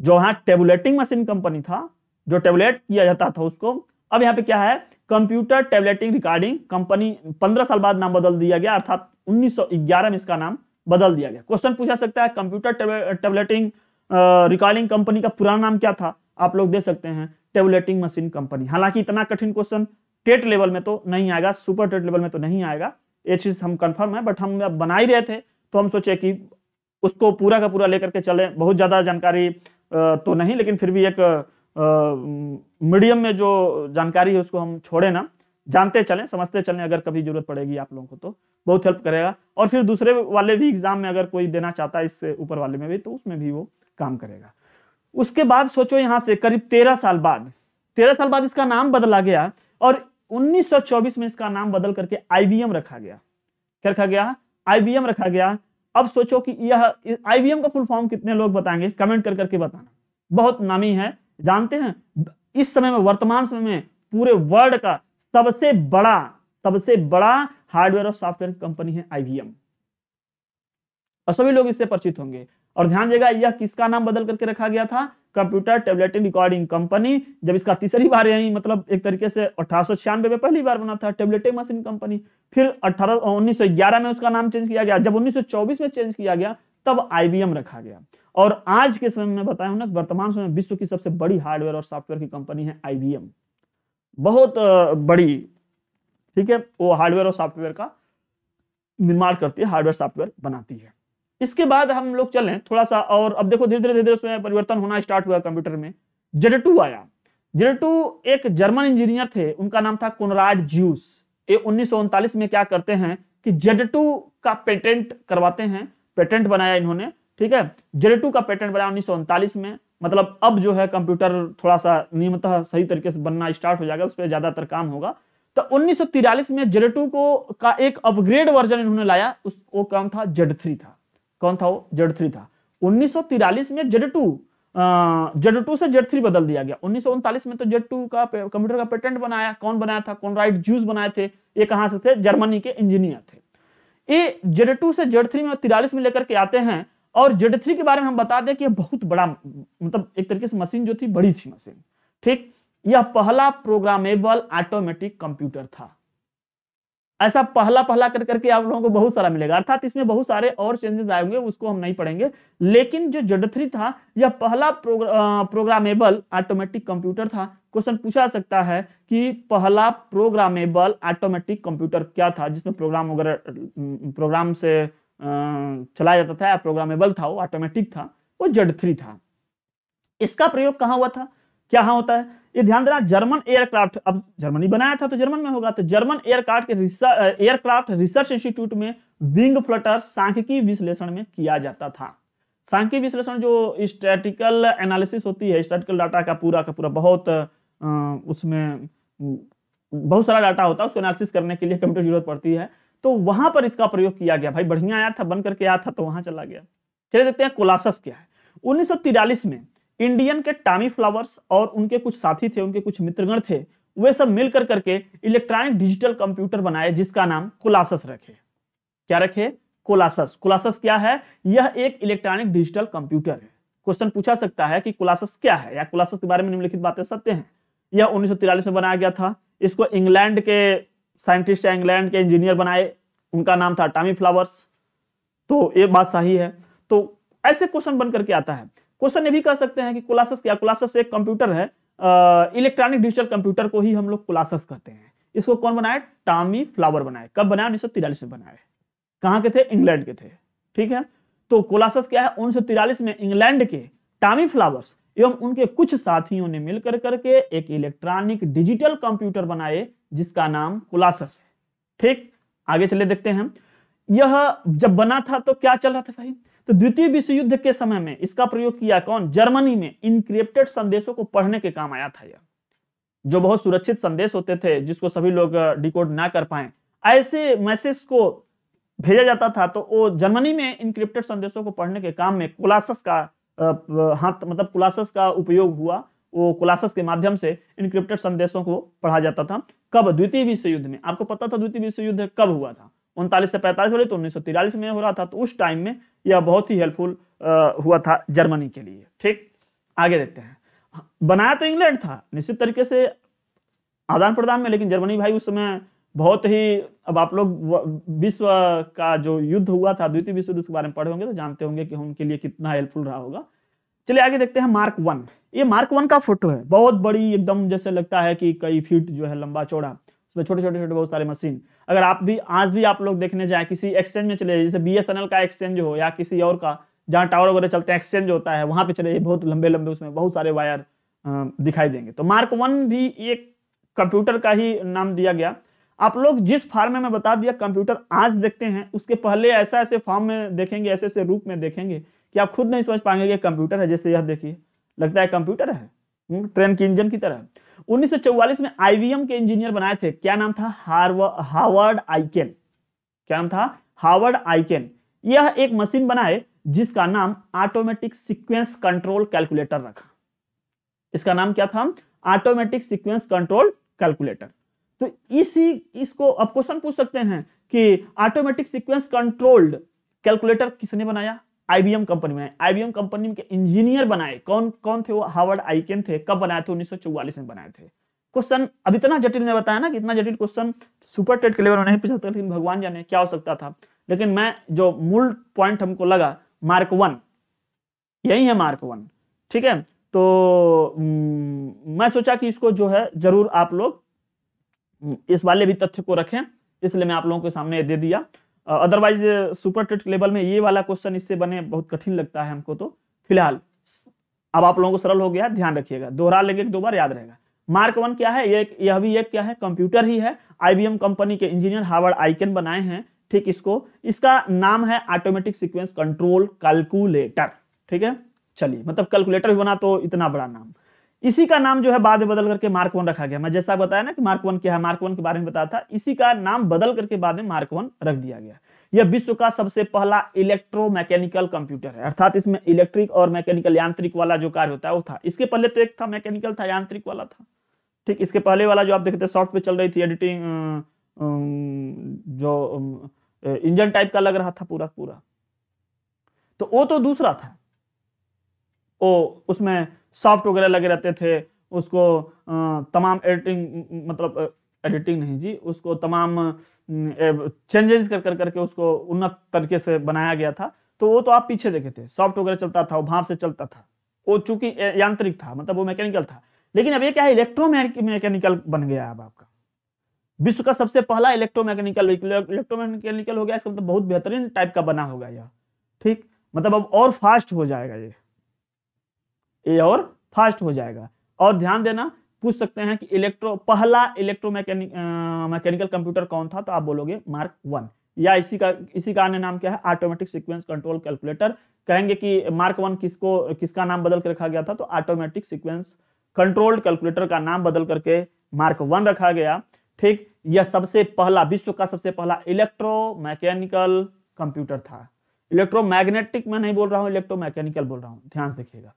जो यहां टेबलेटिंग मशीन कंपनी था जो टेबलेट किया जाता था उसको अब यहां पे क्या है कंप्यूटर टेबलेटिंग रिकॉर्डिंग कंपनी पंद्रह साल बाद नाम बदल दिया गया अर्थात 1911 में इसका नाम बदल दिया गया क्वेश्चन पूछा सकता है कंप्यूटर टेबलेटिंग रिकॉर्डिंग कंपनी का पुराना नाम क्या था आप लोग दे सकते हैं टेबलेटिंग मशीन कंपनी हालांकि इतना कठिन क्वेश्चन टेट लेवल में तो नहीं आएगा सुपर टेट लेवल में तो नहीं आएगा ये चीज़ हम कंफर्म है बट हम अब बना ही रहे थे तो हम सोचे कि उसको पूरा का पूरा लेकर के चले बहुत ज़्यादा जानकारी तो नहीं लेकिन फिर भी एक मीडियम में जो जानकारी है उसको हम छोड़े ना जानते चलें समझते चलें अगर कभी जरूरत पड़ेगी आप लोगों को तो बहुत हेल्प करेगा और फिर दूसरे वाले भी एग्जाम में अगर कोई देना चाहता है इससे ऊपर वाले में भी तो उसमें भी वो काम करेगा उसके बाद सोचो यहाँ से करीब तेरह साल बाद तेरह साल बाद इसका नाम बदला गया और 1924 में इसका नाम बदल करके आईबीएम रखा गया क्या रखा गया आईबीएम रखा गया अब सोचो कि यह आईबीएम का फुल फॉर्म कितने लोग बताएंगे कमेंट कर करके बताना बहुत नामी है जानते हैं इस समय में वर्तमान समय में पूरे वर्ल्ड का सबसे बड़ा सबसे बड़ा हार्डवेयर और सॉफ्टवेयर कंपनी है आईबीएम और सभी लोग इससे परिचित होंगे और ध्यान देगा यह किसका नाम बदल करके रखा गया था कंप्यूटर टेबलेट रिकॉर्डिंग कंपनी जब इसका तीसरी बार यही मतलब एक तरीके से अठारह में पहली बार बना था टेबलेटिंग मशीन कंपनी फिर अठारह उन्नीस में उसका नाम चेंज किया गया जब 1924 में चेंज किया गया तब आईबीएम रखा गया और आज के समय में बताया ना वर्तमान समय विश्व की सबसे बड़ी हार्डवेयर और सॉफ्टवेयर की कंपनी है आईबीएम बहुत बड़ी ठीक है वो हार्डवेयर और सॉफ्टवेयर का निर्माण करती है हार्डवेयर सॉफ्टवेयर बनाती है इसके बाद हम लोग चलें थोड़ा सा और अब देखो धीरे धीरे धीरे धीरे उसमें परिवर्तन होना स्टार्ट हुआ कंप्यूटर में जेड टू आया जेड टू एक जर्मन इंजीनियर थे उनका नाम था कुनराड ज्यूस ये उन्नीस में क्या करते हैं कि जेड टू का पेटेंट करवाते हैं पेटेंट बनाया इन्होंने ठीक है जेड टू का पेटेंट बनाया उन्नीस में मतलब अब जो है कंप्यूटर थोड़ा सा नियमतः सही तरीके से बनना स्टार्ट हो जाएगा उस पर ज्यादातर काम होगा तो उन्नीस में जेड टू को का एक अपग्रेड वर्जन इन्होंने लाया उस वो काम था जेड थ्री था कौन था वो जेड थ्री था 1943 में जेड टू जेड टू से जेड थ्री बदल दिया गया उन्नीस में तो जेड टू का कंप्यूटर का पेटेंट बनाया कौन बनाया था कौन राइट जूस बनाए थे ये कहां से थे जर्मनी के इंजीनियर थे ये जेड टू से जेड थ्री में तिरालीस में लेकर के आते हैं और जेड थ्री के बारे में हम बता दें कि बहुत बड़ा मतलब एक तरीके से मशीन जो थी बड़ी थी मशीन ठीक यह पहला प्रोग्रामेबल ऑटोमेटिक कंप्यूटर था ऐसा पहला पहला कर करके आप लोगों को बहुत सारा मिलेगा अर्थात इसमें बहुत सारे और चेंजेस आए होंगे उसको हम नहीं पढ़ेंगे लेकिन जो जड थ्री था यह पहला प्रोग्रामेबल ऑटोमेटिक कंप्यूटर था क्वेश्चन पूछा सकता है कि पहला प्रोग्रामेबल ऑटोमेटिक कंप्यूटर क्या था जिसमें प्रोग्राम वगैरह प्रोग्राम से चलाया जाता था या प्रोग्रामेबल था वो ऑटोमेटिक था वो जड थ्री था इसका प्रयोग कहाँ हुआ था क्या हाँ होता है ये ध्यान देना जर्मन एयरक्राफ्ट अब जर्मनी बनाया था तो जर्मन में होगा तो जर्मन एयरक्राफ्ट के एयरक्राफ्ट रिसर्च इंस्टीट्यूट में विंग फ्लटर सांख्यिकी विश्लेषण में किया जाता था सांख्यिकी विश्लेषण जो स्टैटिकल एनालिसिस होती है स्टैटिकल डाटा का पूरा का पूरा बहुत उसमें बहुत सारा डाटा होता है उसको एनालिसिस करने के लिए कंप्यूटर जरूरत पड़ती है तो वहां पर इसका प्रयोग किया गया भाई बढ़िया आया था बन करके आया था तो वहां चला गया चलिए देखते हैं कोलासस क्या है उन्नीस में इंडियन के टामी फ्लावर्स और उनके कुछ साथी थे उनके कुछ मित्रगण थे वे सब मिलकर करके इलेक्ट्रॉनिक डिजिटल कंप्यूटर बनाए जिसका नाम कोलासस रखे क्या रखे कोलासस कोलासस क्या है यह एक इलेक्ट्रॉनिक डिजिटल कंप्यूटर है क्वेश्चन पूछा सकता है कि कोलासस क्या है या कोलासस के बारे में निम्नलिखित बातें सत्य हैं यह उन्नीस में बनाया गया था इसको इंग्लैंड के साइंटिस्ट या इंग्लैंड के इंजीनियर बनाए उनका नाम था टामी फ्लावर्स तो ये बात सही है तो ऐसे क्वेश्चन बन करके आता है क्वेश्चन ये भी कह सकते हैं कि कोलासस क्या कोलासस एक कंप्यूटर है इलेक्ट्रॉनिक डिजिटल कंप्यूटर को ही हम लोग कोलासस कहते हैं इसको कौन बनाए टामी फ्लावर बनाए कब बनाया उन्नीस में बनाए कहाँ के थे इंग्लैंड के थे ठीक है तो कोलासस क्या है उन्नीस में इंग्लैंड के टामी फ्लावर्स एवं उनके कुछ साथियों ने मिलकर करके एक इलेक्ट्रॉनिक डिजिटल कंप्यूटर बनाए जिसका नाम कोलासस है ठीक आगे चले देखते हैं यह जब बना था तो क्या चल रहा था भाई तो द्वितीय विश्व युद्ध के समय में इसका प्रयोग किया कौन जर्मनी में इनक्रिप्टेड संदेशों को पढ़ने के काम आया था यह जो बहुत सुरक्षित संदेश होते थे जिसको सभी लोग डिकोड ना कर पाए ऐसे मैसेज को भेजा जाता था तो वो जर्मनी में इनक्रिप्टेड संदेशों को पढ़ने के काम में कोलासस का हाथ मतलब कोलासस का उपयोग हुआ वो कोलासस के माध्यम से इनक्रिप्टेड संदेशों को पढ़ा जाता था कब द्वितीय विश्व युद्ध में आपको पता था द्वितीय विश्व युद्ध कब हुआ था उनतालीस से पैंतालीस वाली तो उन्नीस में हो रहा था तो उस टाइम में यह बहुत ही हेल्पफुल हुआ था जर्मनी के लिए ठीक आगे देखते हैं बनाया तो इंग्लैंड था निश्चित तरीके से आदान प्रदान में लेकिन जर्मनी भाई उस समय बहुत ही अब आप लोग विश्व का जो युद्ध हुआ था द्वितीय विश्व युद्ध के बारे में पढ़े होंगे तो जानते होंगे कि उनके लिए कितना हेल्पफुल रहा होगा चलिए आगे देखते हैं मार्क वन ये मार्क वन का फोटो है बहुत बड़ी एकदम जैसे लगता है कि कई फीट जो है लंबा चौड़ा उसमें छोटे छोटे छोटे बहुत सारे मशीन अगर आप भी आज भी आप लोग देखने जाए किसी एक्सचेंज में चले जाए जैसे बी का एक्सचेंज हो या किसी और का जहाँ टावर वगैरह चलते हैं एक्सचेंज होता है वहां पे चले बहुत लंबे लंबे उसमें बहुत सारे वायर दिखाई देंगे तो मार्क वन भी एक कंप्यूटर का ही नाम दिया गया आप लोग जिस फार्म में मैं बता दिया कंप्यूटर आज देखते हैं उसके पहले ऐसा ऐसे फॉर्म में देखेंगे ऐसे ऐसे रूप में देखेंगे कि आप खुद नहीं समझ पाएंगे कि कंप्यूटर है जैसे यह देखिए लगता है कंप्यूटर है ट्रेन हम्म, की इंजन की तरह 1944 में आईवीएम के इंजीनियर बनाए थे क्या नाम था हार्वर्ड आइकेन क्या नाम था हार्वर्ड आइकेन यह एक मशीन बनाए जिसका नाम ऑटोमेटिक सीक्वेंस कंट्रोल कैलकुलेटर रखा इसका नाम क्या था ऑटोमेटिक सीक्वेंस कंट्रोल कैलकुलेटर तो इसी इसको अब क्वेश्चन पूछ सकते हैं कि ऑटोमेटिक सीक्वेंस कंट्रोल्ड कैलकुलेटर किसने बनाया आईबीएम कंपनी में आईबीएम कंपनी के इंजीनियर बनाए कौन कौन थे वो हार्वर्ड आईकेन थे कब बनाए थे उन्नीस में बनाए थे क्वेश्चन अब इतना जटिल ने बताया ना कि इतना जटिल क्वेश्चन सुपर टेट के लेवल में नहीं पूछ सकता लेकिन भगवान जाने क्या हो सकता था लेकिन मैं जो मूल पॉइंट हमको लगा मार्क वन यही है मार्क वन ठीक है तो मैं सोचा कि इसको जो है जरूर आप लोग इस वाले भी तथ्य को रखें इसलिए मैं आप लोगों के सामने दे दिया अदरवाइज सुपर टेट लेवल में ये वाला क्वेश्चन इससे बने बहुत कठिन लगता है हमको तो फिलहाल अब आप लोगों को सरल हो गया ध्यान रखिएगा दोहरा लेंगे दो बार याद रहेगा मार्क वन क्या है ये यह भी एक क्या है कंप्यूटर ही है आईबीएम कंपनी के इंजीनियर हार्वर्ड आइकन बनाए हैं ठीक इसको इसका नाम है ऑटोमेटिक सिक्वेंस कंट्रोल कैलकुलेटर ठीक है चलिए मतलब कैलकुलेटर भी बना तो इतना बड़ा नाम इसी का नाम जो है बाद में बदल करके मार्क वन रखा गया मैं जैसा बताया ना कि मार्क वन क्या है मार्क वन के बारे में बताया था इसी का नाम बदल करके बाद में मार्क वन रख दिया गया यह विश्व का सबसे पहला इलेक्ट्रो मैकेनिकल कंप्यूटर है अर्थात इसमें इलेक्ट्रिक और मैकेनिकल यांत्रिक वाला जो कार्य होता है वो था इसके पहले तो एक था मैकेनिकल था यांत्रिक वाला था ठीक इसके पहले वाला जो आप देखते सॉफ्ट पे चल रही थी एडिटिंग जो इंजन टाइप का लग रहा था पूरा पूरा तो वो तो दूसरा था ओ उसमें सॉफ्ट वगैरह लगे रहते थे उसको तमाम एडिटिंग मतलब एडिटिंग नहीं जी उसको तमाम चेंजेस कर कर करके उसको उन्नत तरीके से बनाया गया था तो वो तो आप पीछे देखे थे सॉफ्ट वगैरह चलता था वो भाप से चलता था वो चूंकि यांत्रिक था मतलब वो मैकेनिकल था लेकिन अब ये क्या है इलेक्ट्रो मैकेनिकल बन गया अब आपका विश्व का सबसे पहला इलेक्ट्रो मैकेनिकल इलेक्ट्रो मैकेनिकल हो गया इसका मतलब बहुत बेहतरीन टाइप का बना होगा यह ठीक मतलब अब और फास्ट हो जाएगा ये ए और फास्ट हो जाएगा और ध्यान देना पूछ सकते हैं कि इलेक्ट्रो पहला इलेक्ट्रो मैकेनिकल कंप्यूटर कौन था तो आप बोलोगे मार्क वन या इसी का इसी का अन्य नाम क्या है ऑटोमेटिक सीक्वेंस कंट्रोल कैलकुलेटर कहेंगे कि मार्क वन किसको किसका नाम बदल कर रखा गया था तो ऑटोमेटिक सीक्वेंस कंट्रोल कैलकुलेटर का नाम बदल करके मार्क वन रखा गया ठीक यह सबसे पहला विश्व का सबसे पहला इलेक्ट्रो मैकेनिकल कंप्यूटर था इलेक्ट्रोमैग्नेटिक मैं नहीं बोल रहा हूँ इलेक्ट्रोमैकेनिकल बोल रहा हूं ध्यान से देखिएगा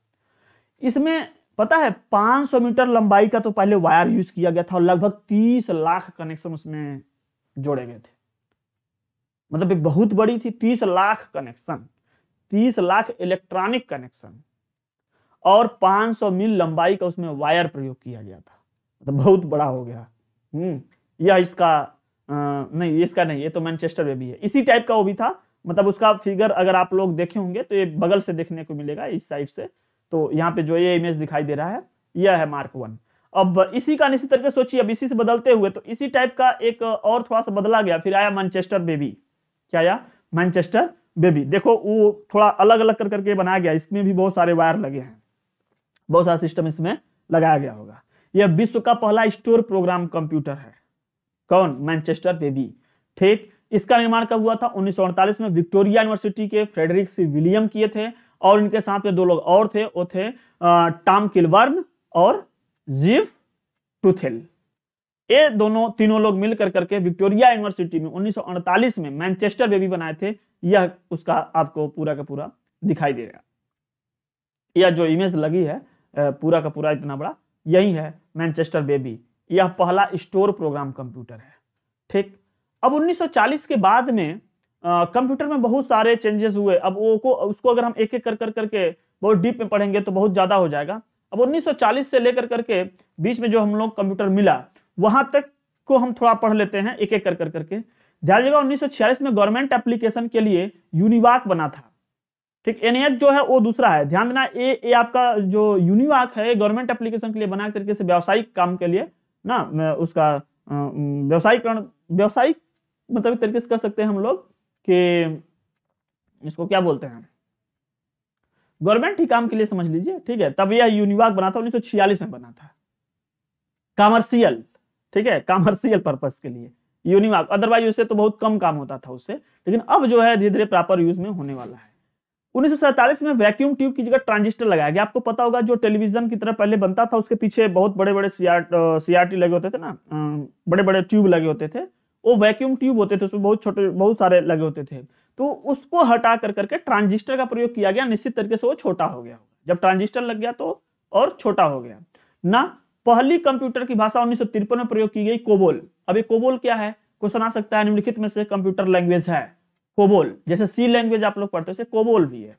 इसमें पता है 500 मीटर लंबाई का तो पहले वायर यूज किया गया था और लगभग 30 लाख कनेक्शन उसमें जोड़े गए थे मतलब एक बहुत बड़ी थी 30 lakh connection 30 lakh electronic connection और 500 मील लंबाई का उसमें वायर प्रयोग किया गया था मतलब बहुत बड़ा हो गया हम्म यह इसका आ, नहीं इसका नहीं ये तो मैनचेस्टर में भी है इसी टाइप का वो भी था मतलब उसका फिगर अगर आप लोग देखे होंगे तो ये बगल से देखने को मिलेगा इस साइड से तो यहाँ पे जो ये इमेज दिखाई दे रहा है यह है मार्क वन अब इसी का निश्चित तरीके सोचिए अब इसी से बदलते हुए तो इसी टाइप का एक और थोड़ा सा बदला गया फिर आया मैनचेस्टर बेबी क्या आया मैनचेस्टर बेबी देखो वो थोड़ा अलग अलग कर करके बनाया गया इसमें भी बहुत सारे वायर लगे हैं बहुत सारा सिस्टम इसमें लगाया गया होगा यह विश्व का पहला स्टोर प्रोग्राम कंप्यूटर है कौन मैनचेस्टर बेबी ठीक इसका निर्माण कब हुआ था उन्नीस में विक्टोरिया यूनिवर्सिटी के फ्रेडरिक सी विलियम किए थे और इनके साथ में दो लोग और थे वो थे टॉम किलवर्न और जीव टूथेल ये दोनों तीनों लोग मिलकर करके विक्टोरिया यूनिवर्सिटी में 1948 में मैनचेस्टर में भी बनाए थे यह उसका आपको पूरा का पूरा दिखाई देगा यह जो इमेज लगी है पूरा का पूरा इतना बड़ा यही है मैनचेस्टर बेबी यह पहला स्टोर प्रोग्राम कंप्यूटर है ठीक अब 1940 के बाद में कंप्यूटर में बहुत सारे चेंजेस हुए अब वो को उसको अगर हम एक एक कर कर करके बहुत डीप में पढ़ेंगे तो बहुत ज्यादा हो जाएगा अब 1940 से लेकर करके बीच में जो हम लोग कंप्यूटर मिला वहां तक को हम थोड़ा पढ़ लेते हैं एक एक कर कर करके ध्यान देगा उन्नीस में गवर्नमेंट एप्लीकेशन के लिए यूनिवाक बना था ठीक एनएच जो है वो दूसरा है ध्यान देना ए, ए आपका जो यूनिवाक है गवर्नमेंट एप्लीकेशन के लिए बना तरीके से व्यावसायिक काम के लिए ना उसका व्यावसायिकरण व्यावसायिक मतलब तरीके से कर सकते हैं हम लोग कि इसको क्या बोलते हैं गवर्नमेंट ही काम के लिए समझ लीजिए ठीक है तब यह यूनिवाग बना था उन्नीस में बना था कॉमर्शियल ठीक है कॉमर्शियल पर्पज के लिए यूनिवाग अदरवाइज उससे तो बहुत कम काम होता था उससे लेकिन अब जो है धीरे धीरे प्रॉपर यूज में होने वाला है उन्नीस में वैक्यूम ट्यूब की जगह ट्रांजिस्टर लगाया गया आपको पता होगा जो टेलीविजन की तरह पहले बनता था उसके पीछे बहुत बड़े बड़े सीआरटी लगे होते थे ना बड़े बड़े ट्यूब लगे होते थे वो वैक्यूम ट्यूब होते थे उसमें बहुत छोटे बहुत सारे लगे होते थे तो उसको हटा कर करके ट्रांजिस्टर का प्रयोग किया गया निश्चित तरीके से वो छोटा हो गया जब ट्रांजिस्टर लग गया तो और छोटा हो गया ना पहली कंप्यूटर की भाषा उन्नीस में प्रयोग की गई कोबोल अब कोबोल क्या है क्वेश्चन आ सकता है निम्नलिखित में से कंप्यूटर लैंग्वेज है कोबोल जैसे सी लैंग्वेज आप लोग पढ़ते कोबोल भी है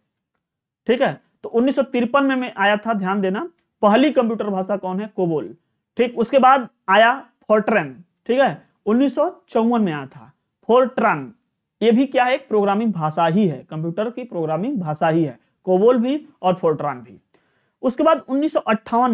ठीक है तो उन्नीस में, में आया था ध्यान देना पहली कंप्यूटर भाषा कौन है कोबोल ठीक उसके बाद आया फोर्ट्रेन ठीक है उन्नीस में आया था फोरट्रान ये भी क्या है एक प्रोग्रामिंग भाषा ही है कंप्यूटर की प्रोग्रामिंग भाषा ही है कोबोल भी और फोर्ट्रान भी उसके बाद उन्नीस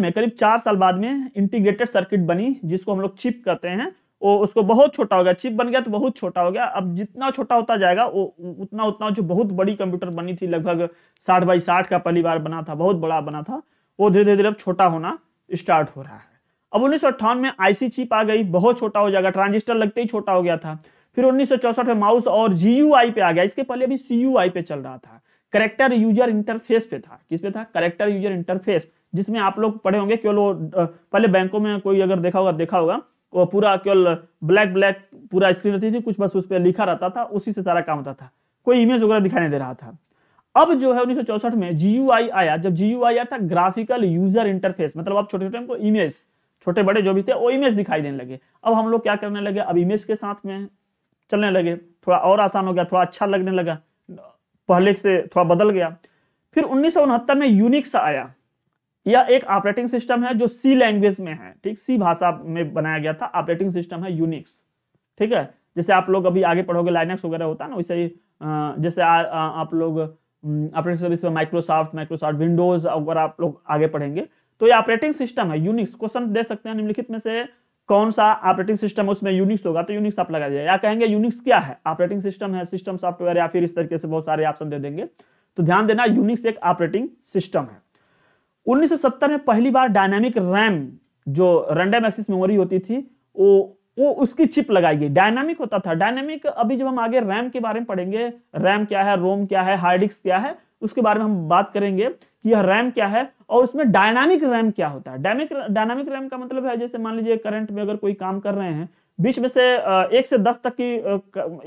में करीब चार साल बाद में इंटीग्रेटेड सर्किट बनी जिसको हम लोग चिप कहते हैं वो उसको बहुत छोटा हो गया चिप बन गया तो बहुत छोटा हो गया अब जितना छोटा होता जाएगा वो उतना उतना जो बहुत बड़ी कंप्यूटर बनी थी लगभग साठ बाई साठ का पहली बार बना था बहुत बड़ा बना था वो धीरे धीरे अब छोटा होना स्टार्ट हो रहा है अब उन्नीस में आईसी चिप आ गई बहुत छोटा हो जाएगा ट्रांजिस्टर लगते ही छोटा हो गया था फिर उन्नीस में माउस और जीयूआई पे आ गया इसके पहले अभी सीयूआई पे चल रहा था करेक्टर यूजर इंटरफेस पे था किस पे था करेक्टर यूजर इंटरफेस जिसमें आप लोग पढ़े होंगे केवल वो पहले बैंकों में कोई अगर देखा होगा देखा होगा वो पूरा केवल ब्लैक ब्लैक पूरा स्क्रीन रहती थी कुछ बस उस पर लिखा रहता था उसी से सारा काम होता था कोई इमेज वगैरह दिखाई नहीं दे रहा था अब जो है उन्नीस में जीयूआई आया जब जीयूआई आया था ग्राफिकल यूजर इंटरफेस मतलब आप छोटे छोटे इमेज छोटे बड़े जो भी थे वो इमेज दिखाई देने लगे अब हम लोग क्या करने लगे अब इमेज के साथ में चलने लगे थोड़ा और आसान हो गया थोड़ा अच्छा लगने लगा पहले से थोड़ा बदल गया फिर उन्नीस में यूनिक्स आया यह एक ऑपरेटिंग सिस्टम है जो सी लैंग्वेज में है ठीक सी भाषा में बनाया गया था ऑपरेटिंग सिस्टम है यूनिक्स ठीक है जैसे आप लोग अभी आगे पढ़ोगे लाइनेक्स वगैरह होता है ना वैसे ही जैसे आ, आ, आप लोग operating system Microsoft Microsoft Windows वगैरह आप लोग आगे पढ़ेंगे तो ये ऑपरेटिंग सिस्टम है यूनिक्स क्वेश्चन दे सकते हैं निम्नलिखित में से कौन सा ऑपरेटिंग सिस्टम उसमें यूनिक्स होगा तो यूनिक्स आप लगा दिया या कहेंगे यूनिक्स क्या है ऑपरेटिंग सिस्टम है सिस्टम सॉफ्टवेयर या फिर इस तरीके से बहुत सारे ऑप्शन दे देंगे तो ध्यान देना यूनिक्स एक ऑपरेटिंग सिस्टम है 1970 में पहली बार डायनामिक रैम जो रैंडम एक्सिस मेमोरी होती थी वो वो उसकी चिप लगाई गई डायनामिक होता था डायनामिक अभी जब हम आगे रैम के बारे में पढ़ेंगे रैम क्या है रोम क्या है हार्ड डिस्क क्या है उसके बारे में हम बात करेंगे यह रैम क्या है और उसमें डायनामिक रैम क्या होता है डायमिक डायनामिक रैम का मतलब है जैसे मान लीजिए करंट में अगर कोई काम कर रहे हैं बीच में से एक से दस तक की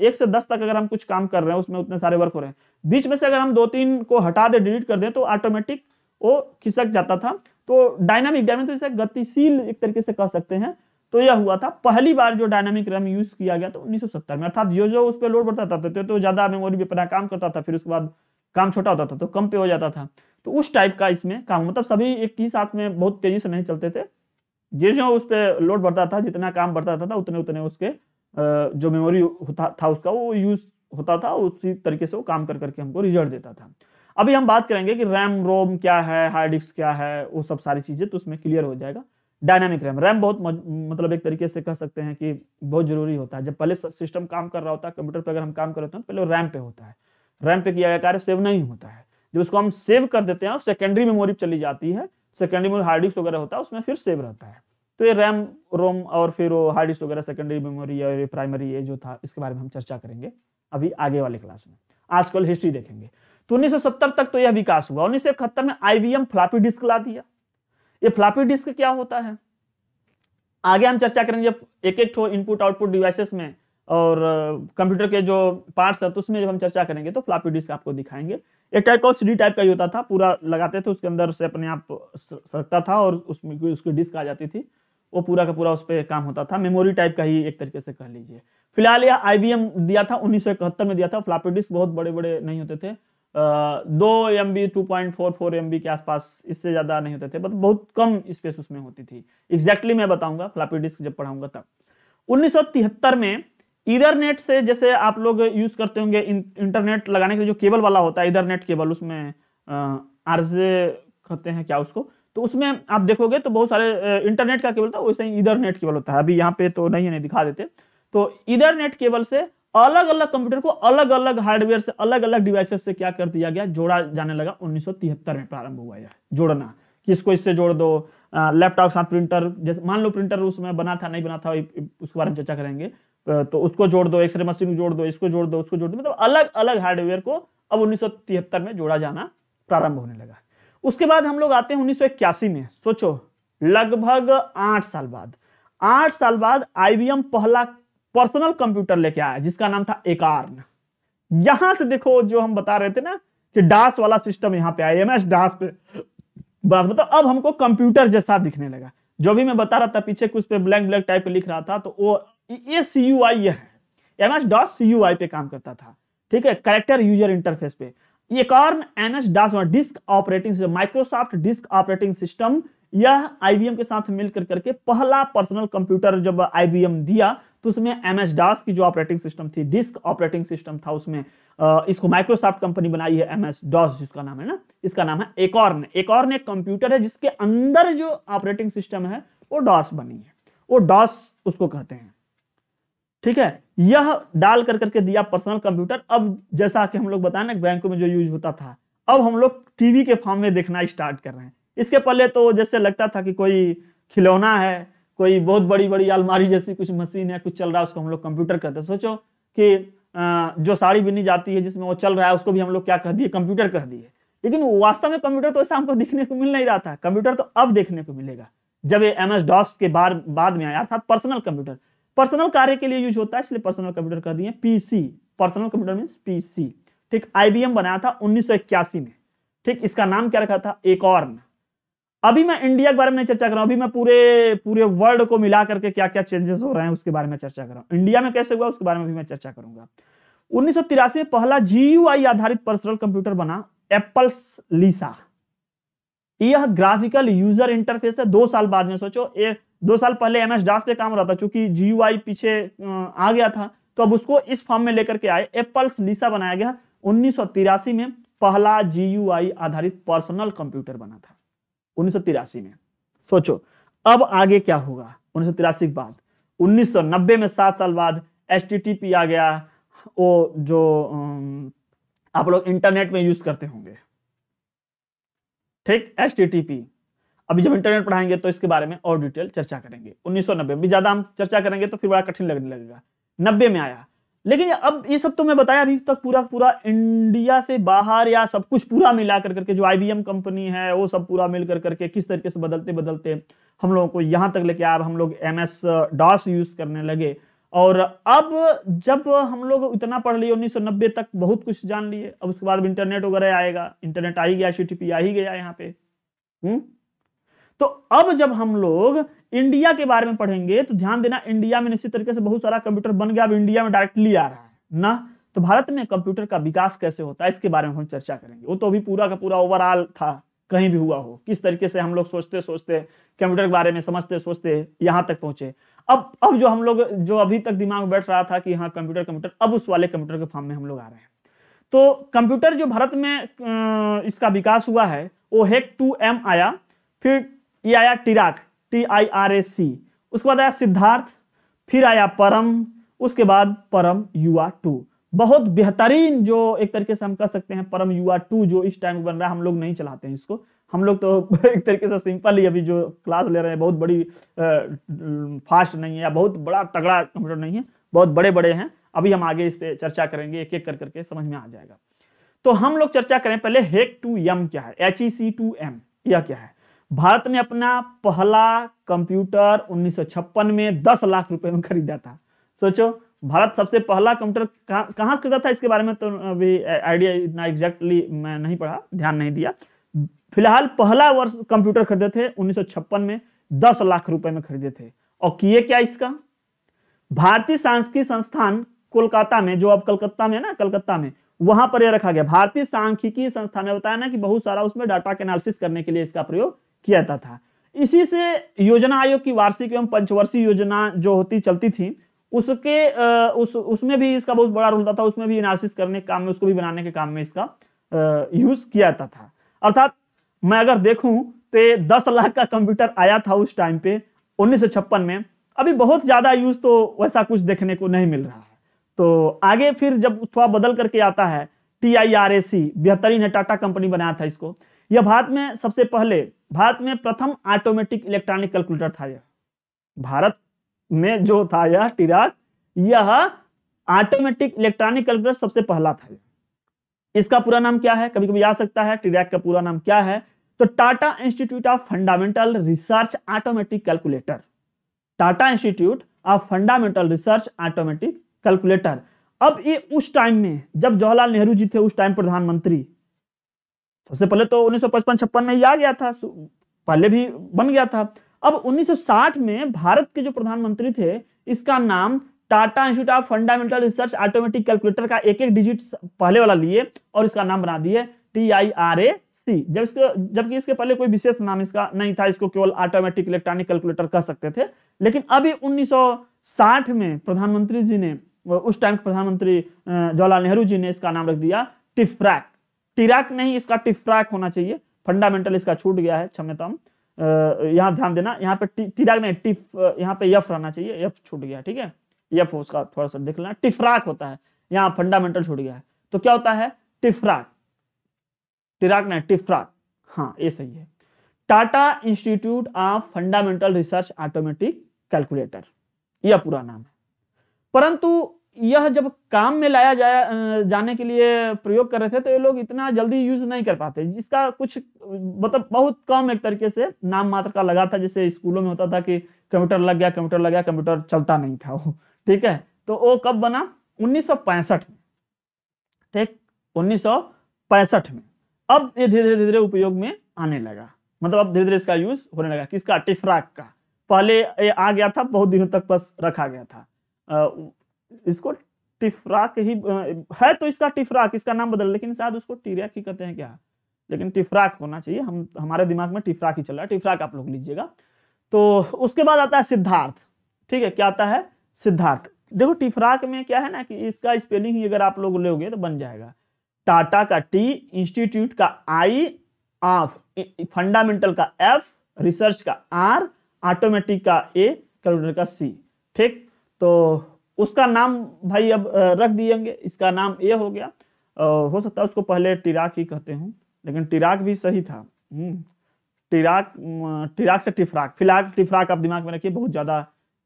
एक से दस तक अगर हम कुछ काम कर रहे हैं उसमें उतने सारे वर्क हो रहे हैं बीच में से अगर हम दो तीन को हटा दे डिलीट कर दें तो ऑटोमेटिक वो खिसक जाता था तो डायनामिक डायमिक तो गतिशील एक तरीके से कह सकते हैं तो यह हुआ था पहली बार जो डायनामिक रैम यूज किया गया तो 1970 में अर्थात जो जो उस पर लोड बढ़ता था तो, तो, तो, ज्यादा मेमोरी पे अपना काम करता था फिर उसके बाद काम छोटा होता था तो कम पे हो जाता था तो उस टाइप का इसमें काम मतलब सभी एक ही साथ में बहुत तेजी से नहीं चलते थे जो उस पर लोड बढ़ता था जितना काम बढ़ता था उतने उतने उसके जो मेमोरी होता था उसका वो यूज होता था उसी तरीके से वो काम कर करके हमको रिजल्ट देता था अभी हम बात करेंगे कि रैम रोम क्या है हार्ड डिस्क क्या है वो सब सारी चीज़ें तो उसमें क्लियर हो जाएगा डायनामिक रैम रैम बहुत मतलब एक तरीके से कह सकते हैं कि बहुत जरूरी होता है जब पहले सिस्टम काम कर रहा होता है कंप्यूटर पर अगर हम काम कर रहे होते हैं तो पहले रैम पे होता है रैम पे किया गया कार्य सेव नहीं होता है जब इसको हम सेव कर देते हैं सेकेंडरी मेमोरी चली जाती है सेकेंडरी मेमोरी हार्ड डिस्क वगैरह होता है उसमें फिर सेव रहता है तो ये रैम रोम और फिर वो हार्ड डिस्क वगैरह सेकेंडरी मेमोरी या प्राइमरी ये जो था इसके बारे में हम चर्चा करेंगे अभी आगे वाले क्लास में आजकल हिस्ट्री देखेंगे तो उन्नीस तक तो यह विकास हुआ उन्नीस में आईवीएम फ्लापी डिस्क ला दिया ये फ्लापी डिस्क क्या होता है आगे हम चर्चा करेंगे जब एक एक इनपुट आउटपुट डिवाइसेस में और कंप्यूटर के जो पार्ट्स है तो उसमें जब हम चर्चा करेंगे तो फ्लापी डिस्क आपको दिखाएंगे एक टाइप का सी टाइप का ही होता था पूरा लगाते थे उसके अंदर से अपने आप सरकता था और उसमें उसकी डिस्क आ जाती थी वो पूरा का पूरा उस पर काम होता था मेमोरी टाइप का ही एक तरीके से कह लीजिए फिलहाल यह आई दिया था उन्नीस में दिया था फ्लापी डिस्क बहुत बड़े बड़े नहीं होते थे दो M B two point four four M B के आसपास इससे ज़्यादा नहीं होते थे बट बहुत कम स्पेस उसमें होती थी एग्जैक्टली exactly मैं बताऊंगा फ्लापी डिस्क जब पढ़ाऊंगा तब 1973 में इधरनेट से जैसे आप लोग यूज करते होंगे इंटरनेट लगाने के लिए जो केबल वाला होता है इधरनेट केबल उसमें आरजे कहते हैं क्या उसको तो उसमें आप देखोगे तो बहुत सारे इंटरनेट का केबल था वैसे ही इधरनेट केबल होता है अभी यहाँ पे तो नहीं है नहीं दिखा देते तो इधरनेट केबल से अलग अलग कंप्यूटर को अलग अलग हार्डवेयर से अलग अलग डिवाइसेस से क्या कर दिया गया जोड़ा जाने लगा उन्नीस में प्रारंभ हुआ यह जोड़ना किसको इससे जोड़ दो लैपटॉप के साथ प्रिंटर जैसे मान लो प्रिंटर उसमें बना था नहीं बना था उसके बारे में चर्चा करेंगे तो उसको जोड़ दो एक्सरे मशीन को जोड़ दो इसको जोड़ दो उसको जोड़ दो मतलब अलग अलग हार्डवेयर को अब उन्नीस में जोड़ा जाना प्रारंभ होने लगा उसके बाद हम लोग आते हैं उन्नीस में सोचो लगभग आठ साल बाद आठ साल बाद आईबीएम पहला पर्सनल कंप्यूटर लेके आया जिसका नाम था एकार्न यहां से देखो जो हम बता रहे थे ना कि डास वाला सिस्टम यहां पे आया एमएस डास पे बात मतलब अब हमको कंप्यूटर जैसा दिखने लगा जो भी मैं बता रहा था पीछे कुछ पे ब्लैंक ब्लैंक टाइप लिख रहा था तो वो ये सी है एम एच डॉस पे काम करता था ठीक है करेक्टर यूजर इंटरफेस पे ये कॉर्न N H DOS disk operating system Microsoft disk operating system यह आईबीएम के साथ मिलकर करके पहला पर्सनल कंप्यूटर जब आईबीएम दिया तो उसमें एम एच डास की जो ऑपरेटिंग सिस्टम थी डिस्क ऑपरेटिंग सिस्टम था उसमें इसको माइक्रोसॉफ्ट कंपनी बनाई है एम एस डॉस जिसका नाम है ना इसका नाम है एकॉर्न एकॉर्न एक कंप्यूटर है जिसके अंदर जो ऑपरेटिंग सिस्टम है वो डॉस बनी है वो डॉस उसको कहते हैं ठीक है यह डाल कर करके दिया पर्सनल कंप्यूटर अब जैसा कि हम लोग बताए ना बैंकों में जो यूज होता था अब हम लोग टीवी के फॉर्म में देखना स्टार्ट कर रहे हैं इसके पहले तो जैसे लगता था कि कोई खिलौना है कोई बहुत बड़ी बड़ी अलमारी जैसी कुछ मशीन है कुछ चल रहा है उसको हम लोग कंप्यूटर कहते हैं सोचो कि जो साड़ी बिनी जाती है जिसमें वो चल रहा है उसको भी हम लोग क्या कह दिए कंप्यूटर कह दिए लेकिन वास्तव में कंप्यूटर तो ऐसा हमको दिखने को मिल नहीं रहा था कंप्यूटर तो अब देखने को मिलेगा जब ये एम एस डॉस के बार बाद में आया था पर्सनल कंप्यूटर पर्सनल कार्य के लिए यूज होता है इसलिए पर्सनल कंप्यूटर कर दिए PC personal computer mean PC ठीक आईबीएम बनाया था उन्नीस में ठीक इसका नाम क्या रखा था एकॉर्न अभी मैं इंडिया के बारे में चर्चा कर रहा हूं अभी मैं पूरे पूरे वर्ल्ड को मिला करके क्या क्या चेंजेस हो रहे हैं उसके बारे में चर्चा कर रहा हूं इंडिया में कैसे हुआ उसके बारे में भी मैं चर्चा करूंगा उन्नीस में पहला जीयूआई आधारित पर्सनल कंप्यूटर बना एप्पल्स लीसा यह ग्राफिकल यूजर इंटरफेस है दो साल बाद में सोचो एक दो साल पहले एम एस डास पे काम रहा था चूंकि जी पीछे आ गया था तो अब उसको इस फॉर्म में लेकर के आए एप्पल्स लीसा बनाया गया उन्नीस में पहला जी आधारित पर्सनल कंप्यूटर बना था उन्नीस में सोचो अब आगे क्या होगा उन्नीस के बाद 1990 में सात साल बाद एस आ गया वो जो आप लोग इंटरनेट में यूज करते होंगे ठीक एस अभी जब इंटरनेट पढ़ाएंगे तो इसके बारे में और डिटेल चर्चा करेंगे उन्नीस भी ज्यादा हम चर्चा करेंगे तो फिर बड़ा कठिन लगने लगेगा नब्बे में आया लेकिन अब ये सब तो मैं बताया अभी तक तो पूरा पूरा इंडिया से बाहर या सब कुछ पूरा मिला कर करके जो आईबीएम कंपनी है वो सब पूरा मिल कर करके किस तरीके से बदलते बदलते हम लोगों को यहाँ तक लेके आया हम लोग एम एस डॉस यूज करने लगे और अब जब हम लोग इतना पढ़ लिए 1990 तक बहुत कुछ जान लिए अब उसके बाद इंटरनेट वगैरह आएगा इंटरनेट आ ही गया सी आ ही गया यहाँ पे हम्म तो अब जब हम लोग इंडिया के बारे में पढ़ेंगे तो ध्यान देना इंडिया में निश्चित तरीके से बहुत सारा कंप्यूटर बन गया अब इंडिया में डायरेक्टली आ रहा है ना तो भारत में कंप्यूटर का विकास कैसे होता है इसके बारे में हम चर्चा करेंगे वो तो अभी पूरा का पूरा ओवरऑल था कहीं भी हुआ हो किस तरीके से हम लोग सोचते सोचते कंप्यूटर के बारे में समझते सोचते यहां तक पहुंचे अब अब जो हम लोग जो अभी तक दिमाग में बैठ रहा था कि हाँ कंप्यूटर कंप्यूटर अब उस वाले कंप्यूटर के फॉर्म में हम लोग आ रहे हैं तो कंप्यूटर जो भारत में इसका विकास हुआ है वो हेक टू एम आया फिर ये आया टिराक T I R S C उसके बाद आया सिद्धार्थ फिर आया परम उसके बाद परम युवा टू बहुत बेहतरीन जो एक तरीके से हम कह सकते हैं परम युवा टू जो इस टाइम बन रहा है हम लोग नहीं चलाते हैं इसको हम लोग तो एक तरीके से सिंपल ही अभी जो क्लास ले रहे हैं बहुत बड़ी फास्ट नहीं है या बहुत बड़ा तगड़ा कंप्यूटर नहीं है बहुत बड़े बड़े हैं अभी हम आगे इस पर चर्चा करेंगे एक एक कर करके समझ में आ जाएगा तो हम लोग चर्चा करें पहले हेक टू एम क्या है H E C two M यह क्या है भारत ने अपना पहला कंप्यूटर 1956 में 10 लाख रुपए में खरीदा था सोचो भारत सबसे पहला कंप्यूटर कहाँ से खरीदा था इसके बारे में तो अभी आइडिया इतना एग्जैक्टली मैं नहीं पढ़ा ध्यान नहीं दिया फिलहाल पहला वर्ष कंप्यूटर खरीदे थे उन्नीस में दस लाख रुपए में खरीदे थे और किए क्या इसका भारतीय सांख्यिकी संस्थान कोलकाता में जो अब कलकत्ता में है ना कलकत्ता में वहां पर यह रखा गया भारतीय सांख्यिकी संस्थान ने बताया ना कि बहुत सारा उसमें डाटा के एनालिसिस करने के लिए इसका प्रयोग किया जाता था इसी से योजना आयोग की वार्षिक एवं पंचवर्षीय योजना जो होती चलती थी उसके उस उसमें भी इसका बहुत बड़ा रोल था उसमें भी एनालिसिस करने के काम में उसको भी बनाने के काम में इसका यूज किया जाता था अर्थात मैं अगर देखूं तो दस लाख का कंप्यूटर आया था उस टाइम पे उन्नीस में अभी बहुत ज़्यादा यूज तो वैसा कुछ देखने को नहीं मिल रहा है तो आगे फिर जब थोड़ा बदल करके आता है टी आई आर ए सी बेहतरीन है टाटा कंपनी बनाया था इसको यह भारत में सबसे पहले भारत में प्रथम ऑटोमेटिक इलेक्ट्रॉनिक कैलकुलेटर था यह भारत में जो था यह टिराग यह ऑटोमेटिक इलेक्ट्रॉनिक कैलकुलेटर सबसे पहला था इसका पूरा नाम क्या है कभी कभी आ सकता है टिराग का पूरा नाम क्या है तो Tata Institute of Fundamental Research automatic calculator Tata Institute of Fundamental Research automatic calculator अब ये उस टाइम में जब जवाहरलाल नेहरू जी थे उस टाइम प्रधानमंत्री सबसे पहले तो उन्नीस सौ में ही आ गया था पहले भी बन गया था अब 1960 में भारत के जो प्रधानमंत्री थे इसका नाम Tata Institute of Fundamental Research automatic calculator का एक एक डिजिट पहले वाला लिए और इसका नाम बना दिए टी आई आर ए सी जब इसको जबकि इसके पहले कोई विशेष नाम इसका नहीं था इसको केवल ऑटोमेटिक इलेक्ट्रॉनिक कैलकुलेटर कह सकते थे लेकिन अभी 1960 में प्रधानमंत्री जी ने उस टाइम के प्रधानमंत्री जवाहरलाल नेहरू जी ने इसका नाम रख दिया टिफ्रैक टिराक नहीं इसका टिफ्राक होना चाहिए फंडामेंटल इसका छूट गया है क्षम्यतम यहाँ ध्यान देना यहाँ पे टिराक नहीं टिफ यहाँ पे यफ रहना चाहिए यफ छूट गया ठीक है यफ उसका थोड़ा सा देख लेना टिफ्राक होता है यहाँ फंडामेंटल छूट गया है तो क्या होता है टिफ्राक टिराक नहीं टिफ्राक हाँ ये सही है Tata Institute of Fundamental Research automatic calculator यह पूरा नाम है परंतु यह जब काम में लाया जाया जाने के लिए प्रयोग कर रहे थे तो ये लोग इतना जल्दी यूज नहीं कर पाते जिसका कुछ मतलब बहुत कम एक तरीके से नाम मात्र का लगा था जैसे स्कूलों में होता था कि कंप्यूटर लग गया कंप्यूटर लग गया कंप्यूटर चलता नहीं था वो ठीक है तो वो कब बना उन्नीस में ठीक उन्नीस में अब ये धीरे धीरे धीरे उपयोग में आने लगा मतलब अब धीरे धीरे इसका यूज होने लगा किसका टिफराक का पहले ये आ गया था बहुत दिनों तक बस रखा गया था इसको टिफराक ही है तो इसका टिफराक इसका नाम बदल लेकिन शायद उसको टीरिया की कहते हैं क्या लेकिन टिफराक होना चाहिए हम हमारे दिमाग में टिफराक ही चल रहा है टिफराक आप लोग लीजिएगा तो उसके बाद आता है सिद्धार्थ ठीक है क्या आता है सिद्धार्थ देखो टिफ्राक में क्या है ना कि इसका स्पेलिंग ही अगर आप लोग लोगे तो बन जाएगा टाटा का टी इंस्टीट्यूट का आई आफ फंडामेंटल का एफ रिसर्च का आर ऑटोमेटिक का ए कंप्यूटर का सी ठीक तो उसका नाम भाई अब रख दिएंगे इसका नाम ए हो गया हो सकता है उसको पहले टिराक ही कहते हूँ लेकिन टिराक भी सही था हम्म। टिराक टिराक से टिफराक फिलहाल टिफराक आप दिमाग में रखिए बहुत ज़्यादा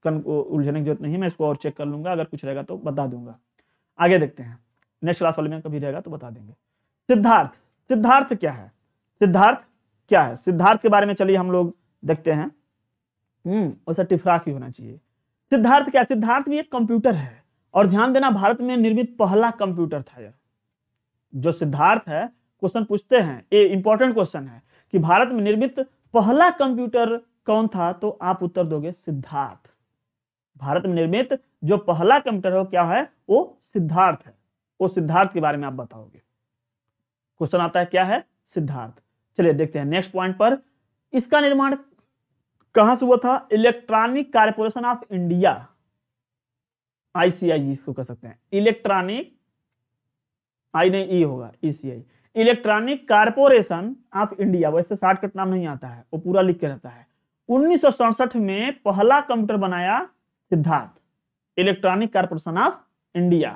उलझने की जरूरत नहीं मैं इसको और चेक कर लूंगा अगर कुछ रहेगा तो बता दूंगा आगे देखते हैं नेक्स्ट क्लास वाले में कभी रहेगा तो बता देंगे सिद्धार्थ सिद्धार्थ क्या है सिद्धार्थ क्या है सिद्धार्थ के बारे में चलिए हम लोग देखते हैं हम्म वैसा टिफराक ही होना चाहिए सिद्धार्थ क्या सिद्धार्थ भी एक कंप्यूटर है और ध्यान देना भारत में निर्मित पहला कंप्यूटर था यह जो सिद्धार्थ है क्वेश्चन पूछते हैं ये इंपॉर्टेंट क्वेश्चन है कि भारत में निर्मित पहला कंप्यूटर कौन था तो आप उत्तर दोगे सिद्धार्थ भारत में निर्मित जो पहला कंप्यूटर हो क्या है वो सिद्धार्थ है वो सिद्धार्थ के बारे में आप बताओगे क्वेश्चन आता है क्या है सिद्धार्थ चलिए देखते हैं नेक्स्ट पॉइंट पर इसका निर्माण कहां से हुआ था Electronic Corporation of India ICI इसको कह सकते हैं इलेक्ट्रॉनिक आई नहीं ई e होगा ECI Electronic Corporation of India वैसे शॉर्टकट नाम नहीं आता है वो पूरा लिख के रहता है उन्नीस में पहला कंप्यूटर बनाया Siddharth Electronic Corporation of India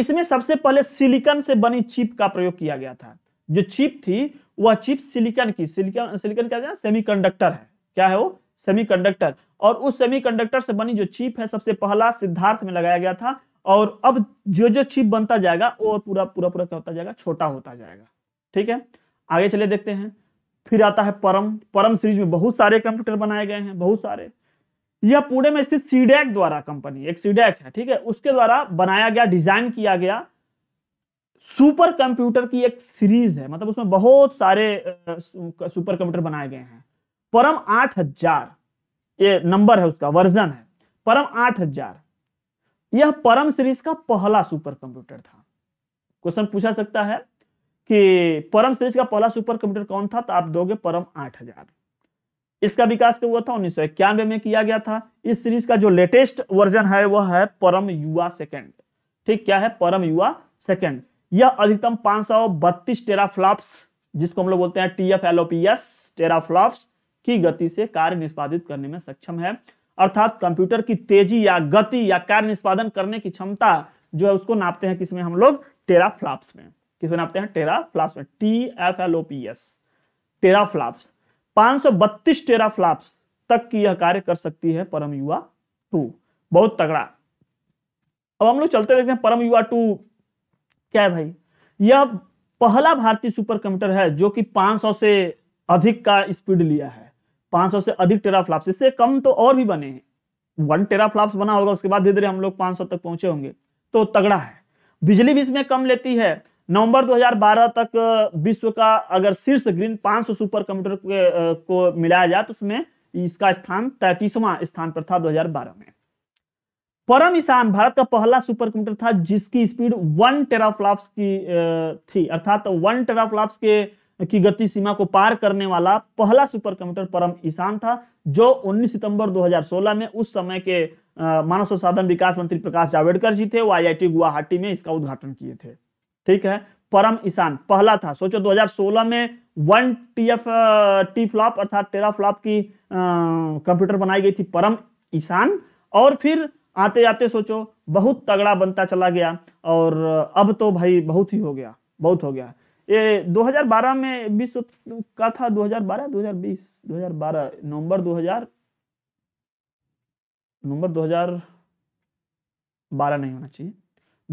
इसमें सबसे पहले सिलिकॉन से बनी चिप का प्रयोग किया गया था जो चिप थी वह चिप सिलिकन की सिलिकन सिलिकन क्या है सेमीकंडक्टर है क्या है वो सेमीकंडक्टर और उस सेमीकंडक्टर से बनी जो चिप है सबसे पहला सिद्धार्थ में लगाया गया था और अब जो जो चिप बनता जाएगा वो पूरा पूरा पूरा क्या होता जाएगा छोटा होता जाएगा ठीक है आगे चले देखते हैं फिर आता है परम परम सीरीज में बहुत सारे कंप्यूटर बनाए गए हैं बहुत सारे यह पुणे में स्थित सीडेक द्वारा कंपनी एक सीडेक है ठीक है उसके द्वारा बनाया गया डिजाइन किया गया सुपर कंप्यूटर की एक सीरीज है मतलब उसमें बहुत सारे सुपर कंप्यूटर बनाए गए हैं परम आठ हजार ये नंबर है उसका वर्जन है परम आठ हजार यह परम सीरीज का पहला सुपर कंप्यूटर था क्वेश्चन पूछा सकता है कि परम सीरीज का पहला सुपर कंप्यूटर कौन था तो आप दोगे परम आठ हजार इसका विकास क्या हुआ था उन्नीस में किया गया था इस सीरीज का जो लेटेस्ट वर्जन है वह है परम युवा सेकेंड ठीक क्या है परम युवा सेकेंड यह अधिकतम पांच सौ बत्तीस टेराफ्लॉप्स जिसको हम लोग बोलते हैं टीएफ एलओपीएस टेराफ्लॉप्स की गति से कार्य निष्पादित करने में सक्षम है अर्थात कंप्यूटर की तेजी या गति या कार्य निष्पादन करने की क्षमता जो है उसको नापते हैं किसमें हम लोग टेराफ्लॉप्स में किसमें नापते हैं टेराफ्लॉप्स में टी एफ एल ओ पांच सौ बत्तीस 532 टेराफ्लॉप्स तक की यह कार्य कर सकती है परम युवा टू बहुत तगड़ा अब हम लोग चलते देखते हैं परम युवा टू क्या है भाई यह पहला भारतीय सुपर कंप्यूटर है जो कि 500 से अधिक का स्पीड लिया है 500 से अधिक टेराफ्लॉप्स इससे कम तो और भी बने हैं वन टेराफ्लॉप्स बना होगा उसके बाद धीरे धीरे हम लोग 500 तक पहुंचे होंगे तो तगड़ा है बिजली भी इसमें कम लेती है नवंबर 2012 तक विश्व का अगर शीर्ष ग्रीन 500 सुपर कंप्यूटर को मिलाया जाए तो उसमें इसका स्थान तैतीसवां स्थान पर था 2012 में परम ईशान भारत का पहला सुपर कंप्यूटर था जिसकी स्पीड वन टेराफ्लॉप्स की थी अर्थात वन टेराफ्लॉप्स के की गति सीमा को पार करने वाला पहला सुपर कंप्यूटर परम ईशान था जो 19 सितंबर 2016 में उस समय के मानव संसाधन विकास मंत्री प्रकाश जावड़ेकर जी थे वो आईआईटी गुवाहाटी में इसका उद्घाटन किए थे ठीक है परम ईशान पहला था सोचो 2016 में one T F T flop अर्थात टेरा फ्लॉप की कंप्यूटर बनाई गई थी परम ईशान और फिर आते आते सोचो बहुत तगड़ा बनता चला गया और अब तो भाई बहुत ही हो गया बहुत हो गया ये 2012 में विश्व का था 2012 2020 2012 नवंबर 2000 नवंबर 2012 नहीं होना चाहिए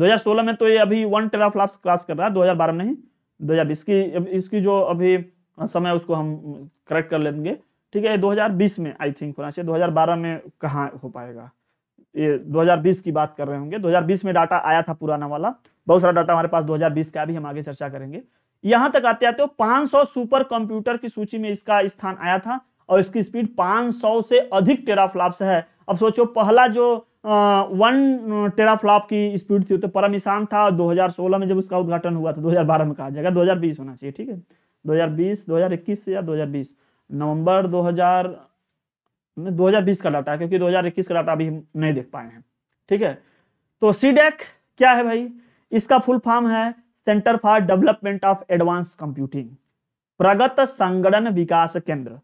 2016 में तो ये अभी वन टेरा फ्लाप्स क्लास कर रहा है 2012 में नहीं 2020 की इसकी जो अभी समय उसको हम करेक्ट कर लेंगे ठीक है 2020 में आई थिंक होना चाहिए 2012 में कहाँ हो पाएगा ये 2020 की बात कर रहे होंगे 2020 में डाटा आया था पुराना वाला बहुत सारा डाटा हमारे पास 2020 का भी हम आगे चर्चा करेंगे यहां तक आते आते हो 500 सुपर कंप्यूटर की सूची में इसका स्थान आया था और इसकी स्पीड 500 से अधिक टेराफ्लॉप्स है अब सोचो पहला जो आ, वन टेराफ्लॉप की स्पीड थी तो परम ईशान था दो में जब उसका उद्घाटन हुआ था दो में कहा जाएगा दो होना चाहिए ठीक है दो हजार से या दो नवंबर 2020 का डाटा है क्योंकि 2021 का डाटा अभी हम नहीं देख पाए हैं ठीक है तो सी e क्या है भाई इसका फुल फॉर्म है centre for development of advance computing प्रगत संगठन विकास केंद्र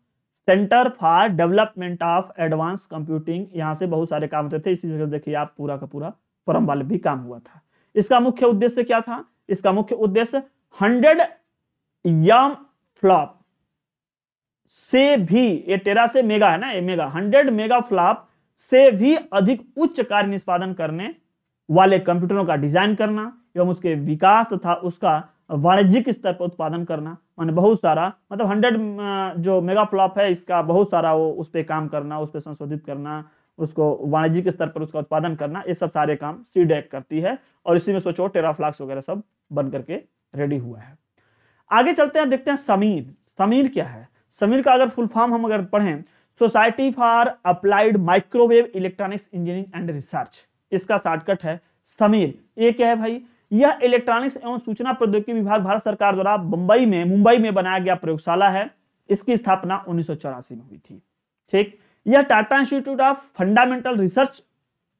centre for development of advance computing यहाँ से बहुत सारे काम होते थे इसी से देखिए आप पूरा का पूरा परम्बल भी काम हुआ था इसका मुख्य उद्देश्य क्या था इसका मुख्य उद्देश्य हंड्रेड यम फ्लॉप से भी ये टेरा से मेगा है ना ये मेगा हंड्रेड मेगा फ्लॉप से भी अधिक उच्च कार्य निष्पादन करने वाले कंप्यूटरों का डिजाइन करना एवं उसके विकास तथा उसका वाणिज्यिक स्तर पर उत्पादन करना मैंने बहुत सारा मतलब हंड्रेड जो मेगा फ्लॉप है इसका बहुत सारा वो उस पर काम करना उस पर संशोधित करना उसको वाणिज्यिक स्तर पर उसका उत्पादन करना ये सब सारे काम सी डेक e करती है और इसी में सोचो टेराफ्लाक्स वगैरह सब बन करके रेडी हुआ है आगे चलते हैं देखते हैं समीर समीर क्या है समीर का अगर फुल फॉर्म हम अगर पढ़ें Society for Applied Microwave Electronics Engineering and Research इसका शॉर्टकट है समीर ये क्या है भाई यह इलेक्ट्रॉनिक्स एवं सूचना प्रौद्योगिकी विभाग भारत सरकार द्वारा बंबई में मुंबई में बनाया गया प्रयोगशाला है इसकी स्थापना उन्नीस में हुई थी ठीक यह Tata Institute of Fundamental Research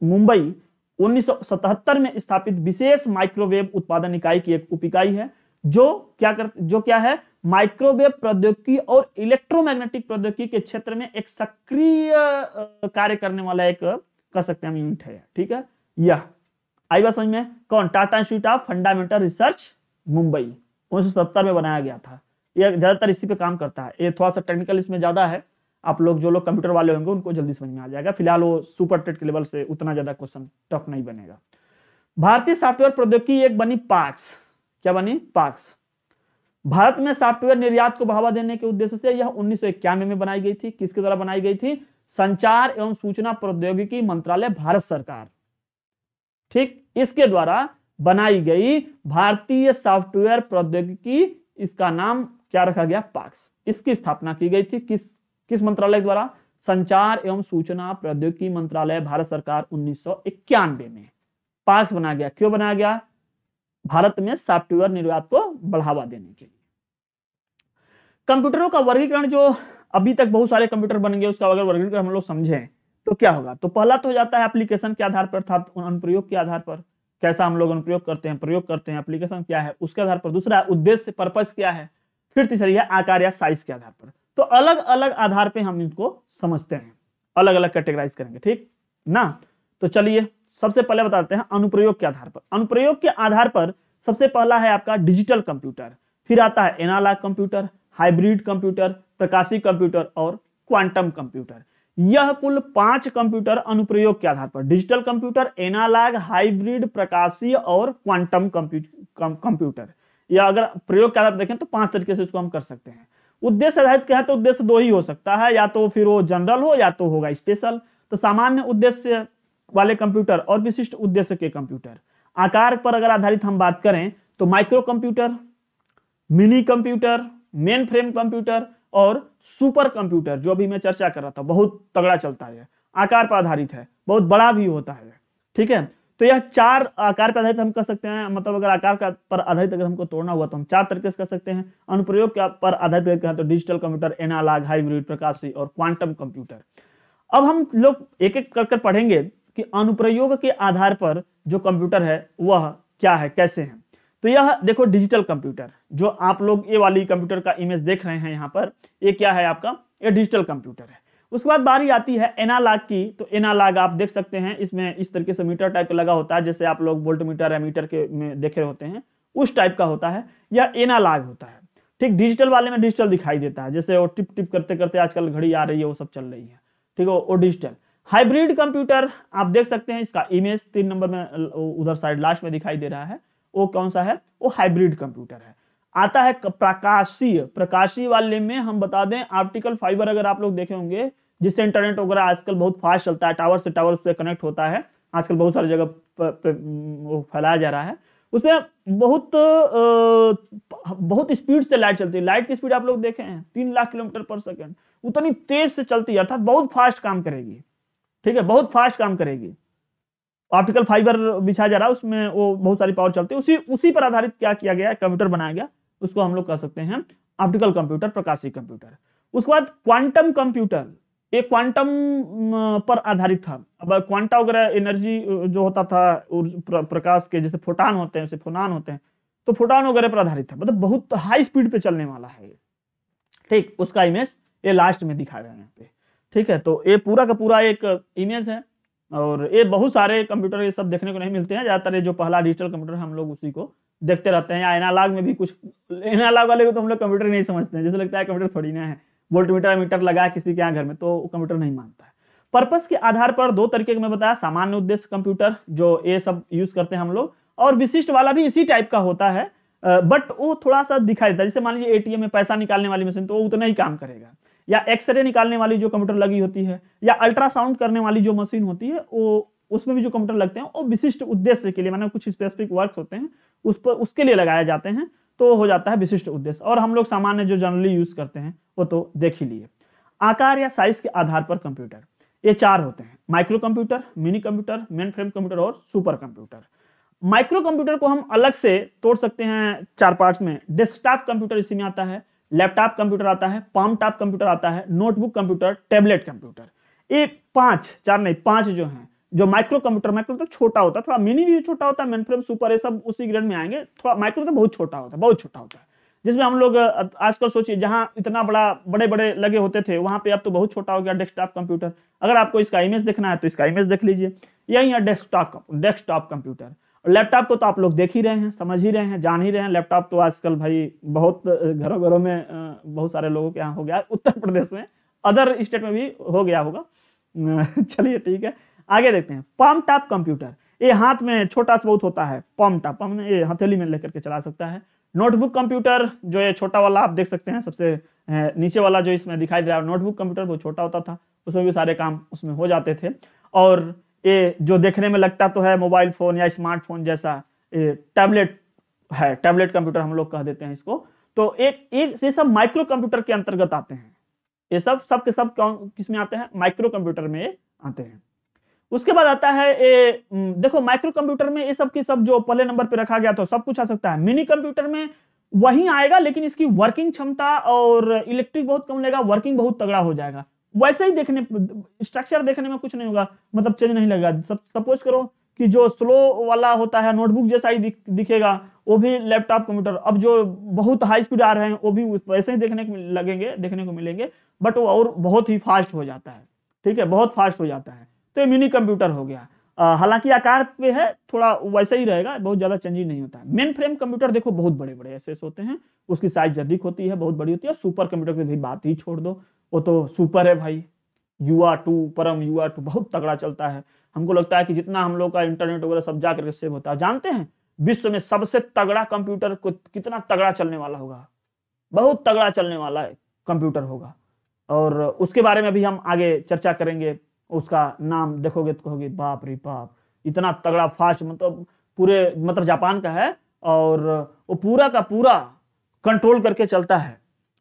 Mumbai 1977 में स्थापित विशेष माइक्रोवेव उत्पादन इकाई की एक उप इकाई है जो क्या कर जो क्या है माइक्रोवेव प्रौद्योगिकी और इलेक्ट्रोमैग्नेटिक प्रौद्योगिकी के क्षेत्र में एक सक्रिय कार्य करने वाला एक कह सकते हैं यूनिट है ठीक है यह आई बात समझ में कौन Tata Institute of Fundamental Research Mumbai उन्नीस में बनाया गया था यह ज्यादातर इसी पे काम करता है ये थोड़ा सा टेक्निकल इसमें ज्यादा है आप लोग जो लोग कंप्यूटर वाले होंगे उनको जल्दी समझ में आ जाएगा फिलहाल वो सुपर टेट के लेवल से उतना ज्यादा क्वेश्चन टफ नहीं बनेगा भारतीय सॉफ्टवेयर प्रौद्योगिकी एक बनी पार्क्स क्या बनी पार्क्स भारत में सॉफ्टवेयर निर्यात को बढ़ावा देने के उद्देश्य से यह उन्नीस में बनाई गई थी किसके द्वारा बनाई गई थी संचार एवं सूचना प्रौद्योगिकी मंत्रालय भारत सरकार ठीक इसके द्वारा बनाई गई भारतीय सॉफ्टवेयर प्रौद्योगिकी इसका नाम क्या रखा गया पाक्स इसकी स्थापना की गई थी किस किस मंत्रालय द्वारा संचार एवं सूचना प्रौद्योगिकी मंत्रालय भारत सरकार उन्नीस में पाक्स बनाया गया क्यों बनाया गया भारत में सॉफ्टवेयर निर्यात को बढ़ावा देने के लिए कंप्यूटरों का वर्गीकरण जो अभी तक बहुत सारे कंप्यूटर बन गए उसका अगर वर्गीकरण हम लोग समझें तो क्या होगा तो पहला तो हो जाता है एप्लीकेशन के आधार पर अर्थात तो अनुप्रयोग के आधार पर कैसा हम लोग अनुप्रयोग करते हैं प्रयोग करते हैं एप्लीकेशन क्या है उसके आधार पर दूसरा उद्देश्य पर्पज क्या है फिर तीसरी है आकार या साइज के आधार पर तो अलग अलग आधार पर हम इनको समझते हैं अलग अलग कैटेगराइज करेंगे ठीक ना तो चलिए सबसे पहले बताते हैं अनुप्रयोग के आधार पर अनुप्रयोग के आधार पर सबसे पहला है आपका डिजिटल कंप्यूटर फिर आता है एनालॉग कंप्यूटर हाइब्रिड कंप्यूटर प्रकाशी कंप्यूटर और क्वांटम कंप्यूटर यह कुल पांच कंप्यूटर अनुप्रयोग के आधार पर डिजिटल कंप्यूटर एनालॉग हाइब्रिड प्रकाशी और क्वांटम कंप्यूटर या अगर प्रयोग के आधार पर देखें तो पांच तरीके से इसको हम कर सकते हैं उद्देश्य आधारित क्या है तो उद्देश्य दो ही हो सकता है या तो फिर वो जनरल हो या तो होगा स्पेशल तो सामान्य उद्देश्य वाले कंप्यूटर और विशिष्ट उद्देश्य के कंप्यूटर आकार पर अगर आधारित हम बात करें तो micro computer mini computer mainframe computer और सुपर कंप्यूटर जो अभी मैं चर्चा कर रहा था बहुत तगड़ा चलता है आकार पर आधारित है बहुत बड़ा भी होता है ठीक है तो यह चार आकार पर आधारित हम कर सकते हैं मतलब अगर आकार पर आधारित अगर हमको तोड़ना हुआ तो हम चार तरीके से कर सकते हैं अनुप्रयोग पर आधारित करें तो डिजिटल कंप्यूटर एनालॉग हाइब्रिड प्रकाशी और क्वांटम कंप्यूटर अब हम लोग एक एक कर कर पढ़ेंगे कि अनुप्रयोग के आधार पर जो कंप्यूटर है वह क्या है कैसे है तो यह देखो डिजिटल कंप्यूटर जो आप लोग ये वाली कंप्यूटर का इमेज देख रहे हैं यहाँ पर ये क्या है आपका ये डिजिटल कंप्यूटर है उसके बाद बारी आती है एनालॉग की तो एनालॉग आप देख सकते हैं इसमें इस तरीके से मीटर टाइप लगा होता है जैसे आप लोग वोल्ट मीटर या मीटर के में देखे होते हैं उस टाइप का होता है या एनालॉग होता है ठीक डिजिटल वाले में डिजिटल दिखाई देता है जैसे वो टिप टिप करते करते आजकल घड़ी आ रही है वो सब चल रही है ठीक है वो डिजिटल हाइब्रिड कंप्यूटर आप देख सकते हैं इसका इमेज तीन नंबर में उधर साइड लास्ट में दिखाई दे रहा है वो कौन सा है वो हाइब्रिड कंप्यूटर है आता है प्रकाशीय प्रकाशीय वाले में हम बता दें ऑप्टिकल फाइबर अगर आप लोग देखे होंगे जिससे इंटरनेट वगैरह आजकल बहुत फास्ट चलता है टावर से टावर उस पर कनेक्ट होता है आजकल बहुत सारी जगह फैलाया जा रहा है उसमें बहुत बहुत स्पीड से लाइट चलती है लाइट की स्पीड आप लोग देखे हैं तीन लाख किलोमीटर पर सेकेंड उतनी तेज से चलती है अर्थात बहुत फास्ट काम करेगी ठीक है बहुत फास्ट काम करेगी ऑप्टिकल फाइबर बिछाया जा रहा है उसमें वो बहुत सारी पावर चलती है उसी उसी पर आधारित क्या किया गया कंप्यूटर बनाया गया उसको हम लोग कह सकते हैं ऑप्टिकल कंप्यूटर प्रकाशी कंप्यूटर उसके बाद क्वांटम कंप्यूटर ये क्वांटम पर आधारित था अब क्वांटा वगैरह एनर्जी जो होता था प्रकाश के जैसे फोटान होते हैं उसे फोनान होते हैं तो फोटान वगैरह पर आधारित था मतलब बहुत हाई स्पीड पे चलने वाला है ठीक उसका इमेज ये लास्ट में दिखा रहे हैं यहाँ पे ठीक है तो ये पूरा का पूरा एक इमेज है और ये बहुत सारे कंप्यूटर ये सब देखने को नहीं मिलते हैं ज़्यादातर जो पहला डिजिटल कंप्यूटर हम लोग उसी को देखते रहते हैं या एनालॉग में भी कुछ एनालॉग वाले को तो हम लोग कंप्यूटर नहीं समझते हैं जैसे लगता है कंप्यूटर थोड़ी ना है वोल्ट मीटर मीटर लगा किसी के यहाँ घर में तो कंप्यूटर नहीं मानता है पर्पस के आधार पर दो तरीके का मैं बताया सामान्य उद्देश्य कंप्यूटर जो ये सब यूज करते हैं हम लोग और विशिष्ट वाला भी इसी टाइप का होता है बट वो थोड़ा सा दिखाई देता है जैसे मान लीजिए एटीएम में पैसा निकालने वाली मशीन तो वो उतना ही काम करेगा या एक्सरे निकालने वाली जो कंप्यूटर लगी होती है या अल्ट्रासाउंड करने वाली जो मशीन होती है वो उसमें भी जो कंप्यूटर लगते हैं वो विशिष्ट उद्देश्य के लिए मैंने कुछ स्पेसिफिक वर्क होते हैं उस पर उसके लिए लगाए जाते हैं तो हो जाता है विशिष्ट उद्देश्य और हम लोग सामान्य जो जनरली यूज करते हैं वो तो देख ही लिए आकार या साइज के आधार पर कंप्यूटर ये चार होते हैं micro computer mini computer mainframe computer और सुपर कंप्यूटर माइक्रो कंप्यूटर को हम अलग से तोड़ सकते हैं चार पार्ट्स में डेस्कटॉप कंप्यूटर इसी में आता है लैपटॉप कंप्यूटर आता है पाम टॉप कंप्यूटर आता है नोटबुक कंप्यूटर टेबलेट कंप्यूटर ये पांच चार नहीं पांच जो हैं जो माइक्रो कंप्यूटर माइक्रो तो छोटा होता है थोड़ा मिनी भी छोटा होता है मेनफ्रेम सुपर ये सब उसी ग्रेड में आएंगे थोड़ा माइक्रो तो बहुत छोटा होता है बहुत छोटा होता है जिसमें हम लोग आजकल सोचिए जहां इतना बड़ा बड़े बड़े लगे होते थे वहां पे अब तो बहुत छोटा हो गया डेस्कटॉप कंप्यूटर अगर आपको इसका इमेज देखना है तो इसका इमेज देख लीजिए या यहाँ डेस्कटॉप डेस्कटॉप कंप्यूटर लैपटॉप को तो आप लोग देख ही रहे हैं समझ ही रहे हैं जान ही रहे हैं लैपटॉप तो आजकल भाई बहुत घरों घरों में बहुत सारे लोगों के यहाँ हो गया उत्तर प्रदेश में अदर स्टेट में भी हो गया होगा चलिए ठीक है आगे देखते हैं पम टॉप कंप्यूटर ये हाथ में छोटा सा बहुत होता है पम टॉप हम ये हथेली में लेकर के चला सकता है नोटबुक कंप्यूटर जो ये छोटा वाला आप देख सकते हैं सबसे नीचे वाला जो इसमें दिखाई दे रहा है नोटबुक कंप्यूटर बहुत छोटा होता था उसमें भी सारे काम उसमें हो जाते थे और ये जो देखने में लगता तो है मोबाइल फोन या स्मार्टफोन जैसा टैबलेट है टैबलेट कंप्यूटर हम लोग कह देते हैं इसको तो एक एक ये सब माइक्रो कंप्यूटर के अंतर्गत आते हैं ये सब सब के सब किस में आते हैं माइक्रो कंप्यूटर में आते हैं उसके बाद आता है ये देखो माइक्रो कंप्यूटर में ये सब की सब जो पहले नंबर पे रखा गया तो सब कुछ आ सकता है मिनी कंप्यूटर में वही आएगा लेकिन इसकी वर्किंग क्षमता और इलेक्ट्रिक बहुत कम लेगा वर्किंग बहुत तगड़ा हो जाएगा वैसे ही देखने स्ट्रक्चर देखने में कुछ नहीं होगा मतलब चेंज नहीं लगेगा सपोज करो कि जो स्लो वाला होता है नोटबुक जैसा ही दिख, दिखेगा वो भी लैपटॉप कंप्यूटर अब जो बहुत हाई स्पीड आ रहे हैं वो भी वैसे ही देखने को लगेंगे देखने को मिलेंगे बट वो और बहुत ही फास्ट हो जाता है ठीक है बहुत फास्ट हो जाता है तो ये मिनी कंप्यूटर हो गया हालांकि आकार पे है थोड़ा वैसा ही रहेगा बहुत ज्यादा चेंजिंग नहीं होता है मेन फ्रेम कंप्यूटर देखो बहुत बड़े बड़े ऐसे होते हैं उसकी साइज अधिक होती है बहुत बड़ी होती है सुपर कंप्यूटर की भी बात ही छोड़ दो वो तो सुपर है भाई R two Param U R two बहुत तगड़ा चलता है हमको लगता है कि जितना हम लोग का इंटरनेट वगैरह सब जा करके सेव होता है जानते हैं विश्व में सबसे तगड़ा कंप्यूटर कितना तगड़ा चलने वाला होगा बहुत तगड़ा चलने वाला है कंप्यूटर होगा और उसके बारे में भी हम आगे चर्चा करेंगे उसका नाम देखोगे तो कहोगे बाप रे बाप इतना तगड़ा फास्ट मतलब पूरे मतलब जापान का है और वो पूरा का पूरा कंट्रोल करके चलता है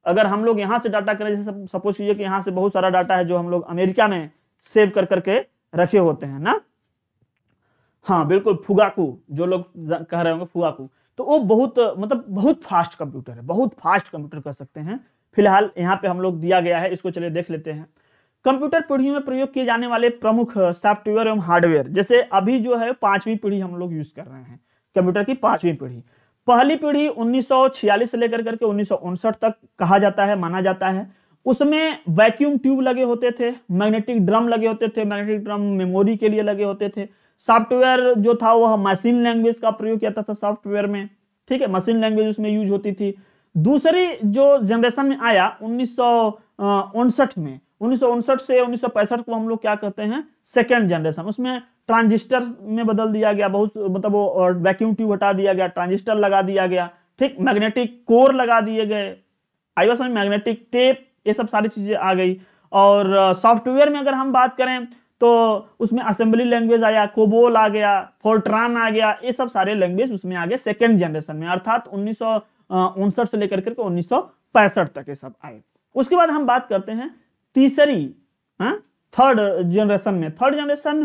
अगर हम लोग यहाँ से डाटा करें जैसे सपोज कीजिए कि यहाँ से बहुत सारा डाटा है जो हम लोग अमेरिका में सेव कर करके रखे होते हैं ना हाँ बिल्कुल फुगाकू जो लोग कह रहे होंगे फुगाकू तो वो बहुत मतलब बहुत फास्ट कंप्यूटर है बहुत फास्ट कंप्यूटर कह सकते हैं फिलहाल यहाँ पे हम लोग दिया गया है इसको चलिए देख लेते हैं कंप्यूटर पीढ़ी में प्रयोग किए जाने वाले प्रमुख सॉफ्टवेयर एवं हार्डवेयर जैसे अभी जो है पांचवी पीढ़ी हम लोग यूज कर रहे हैं कंप्यूटर की पांचवी पीढ़ी पहली पीढ़ी 1946 से लेकर करके उन्नीस तक कहा जाता है माना जाता है उसमें वैक्यूम ट्यूब लगे होते थे मैग्नेटिक ड्रम लगे होते थे मैग्नेटिक ड्रम मेमोरी के लिए लगे होते थे सॉफ्टवेयर जो था वह मशीन लैंग्वेज का प्रयोग किया था सॉफ्टवेयर में ठीक है मशीन लैंग्वेज उसमें यूज होती थी दूसरी जो जनरेशन में आया उन्नीस में उन्नीस से उन्नीस को हम लोग क्या कहते हैं सेकेंड जनरेशन उसमें ट्रांजिस्टर में बदल दिया गया बहुत मतलब वो वैक्यूम ट्यूब हटा दिया गया ट्रांजिस्टर लगा दिया गया ठीक मैग्नेटिक कोर लगा दिए गए आई समझ मैग्नेटिक टेप ये सब सारी चीजें आ गई और सॉफ्टवेयर में अगर हम बात करें तो उसमें असेंबली लैंग्वेज आया कोबोल आ गया फोर्ट्रान आ गया ये सब सारे लैंग्वेज उसमें आ गए सेकेंड जनरेशन में अर्थात उन्नीस उनसठ से लेकर के उन्नीस तक ये सब आए उसके बाद हम बात करते हैं तीसरी थर्ड हाँ, जनरेशन में थर्ड जनरेशन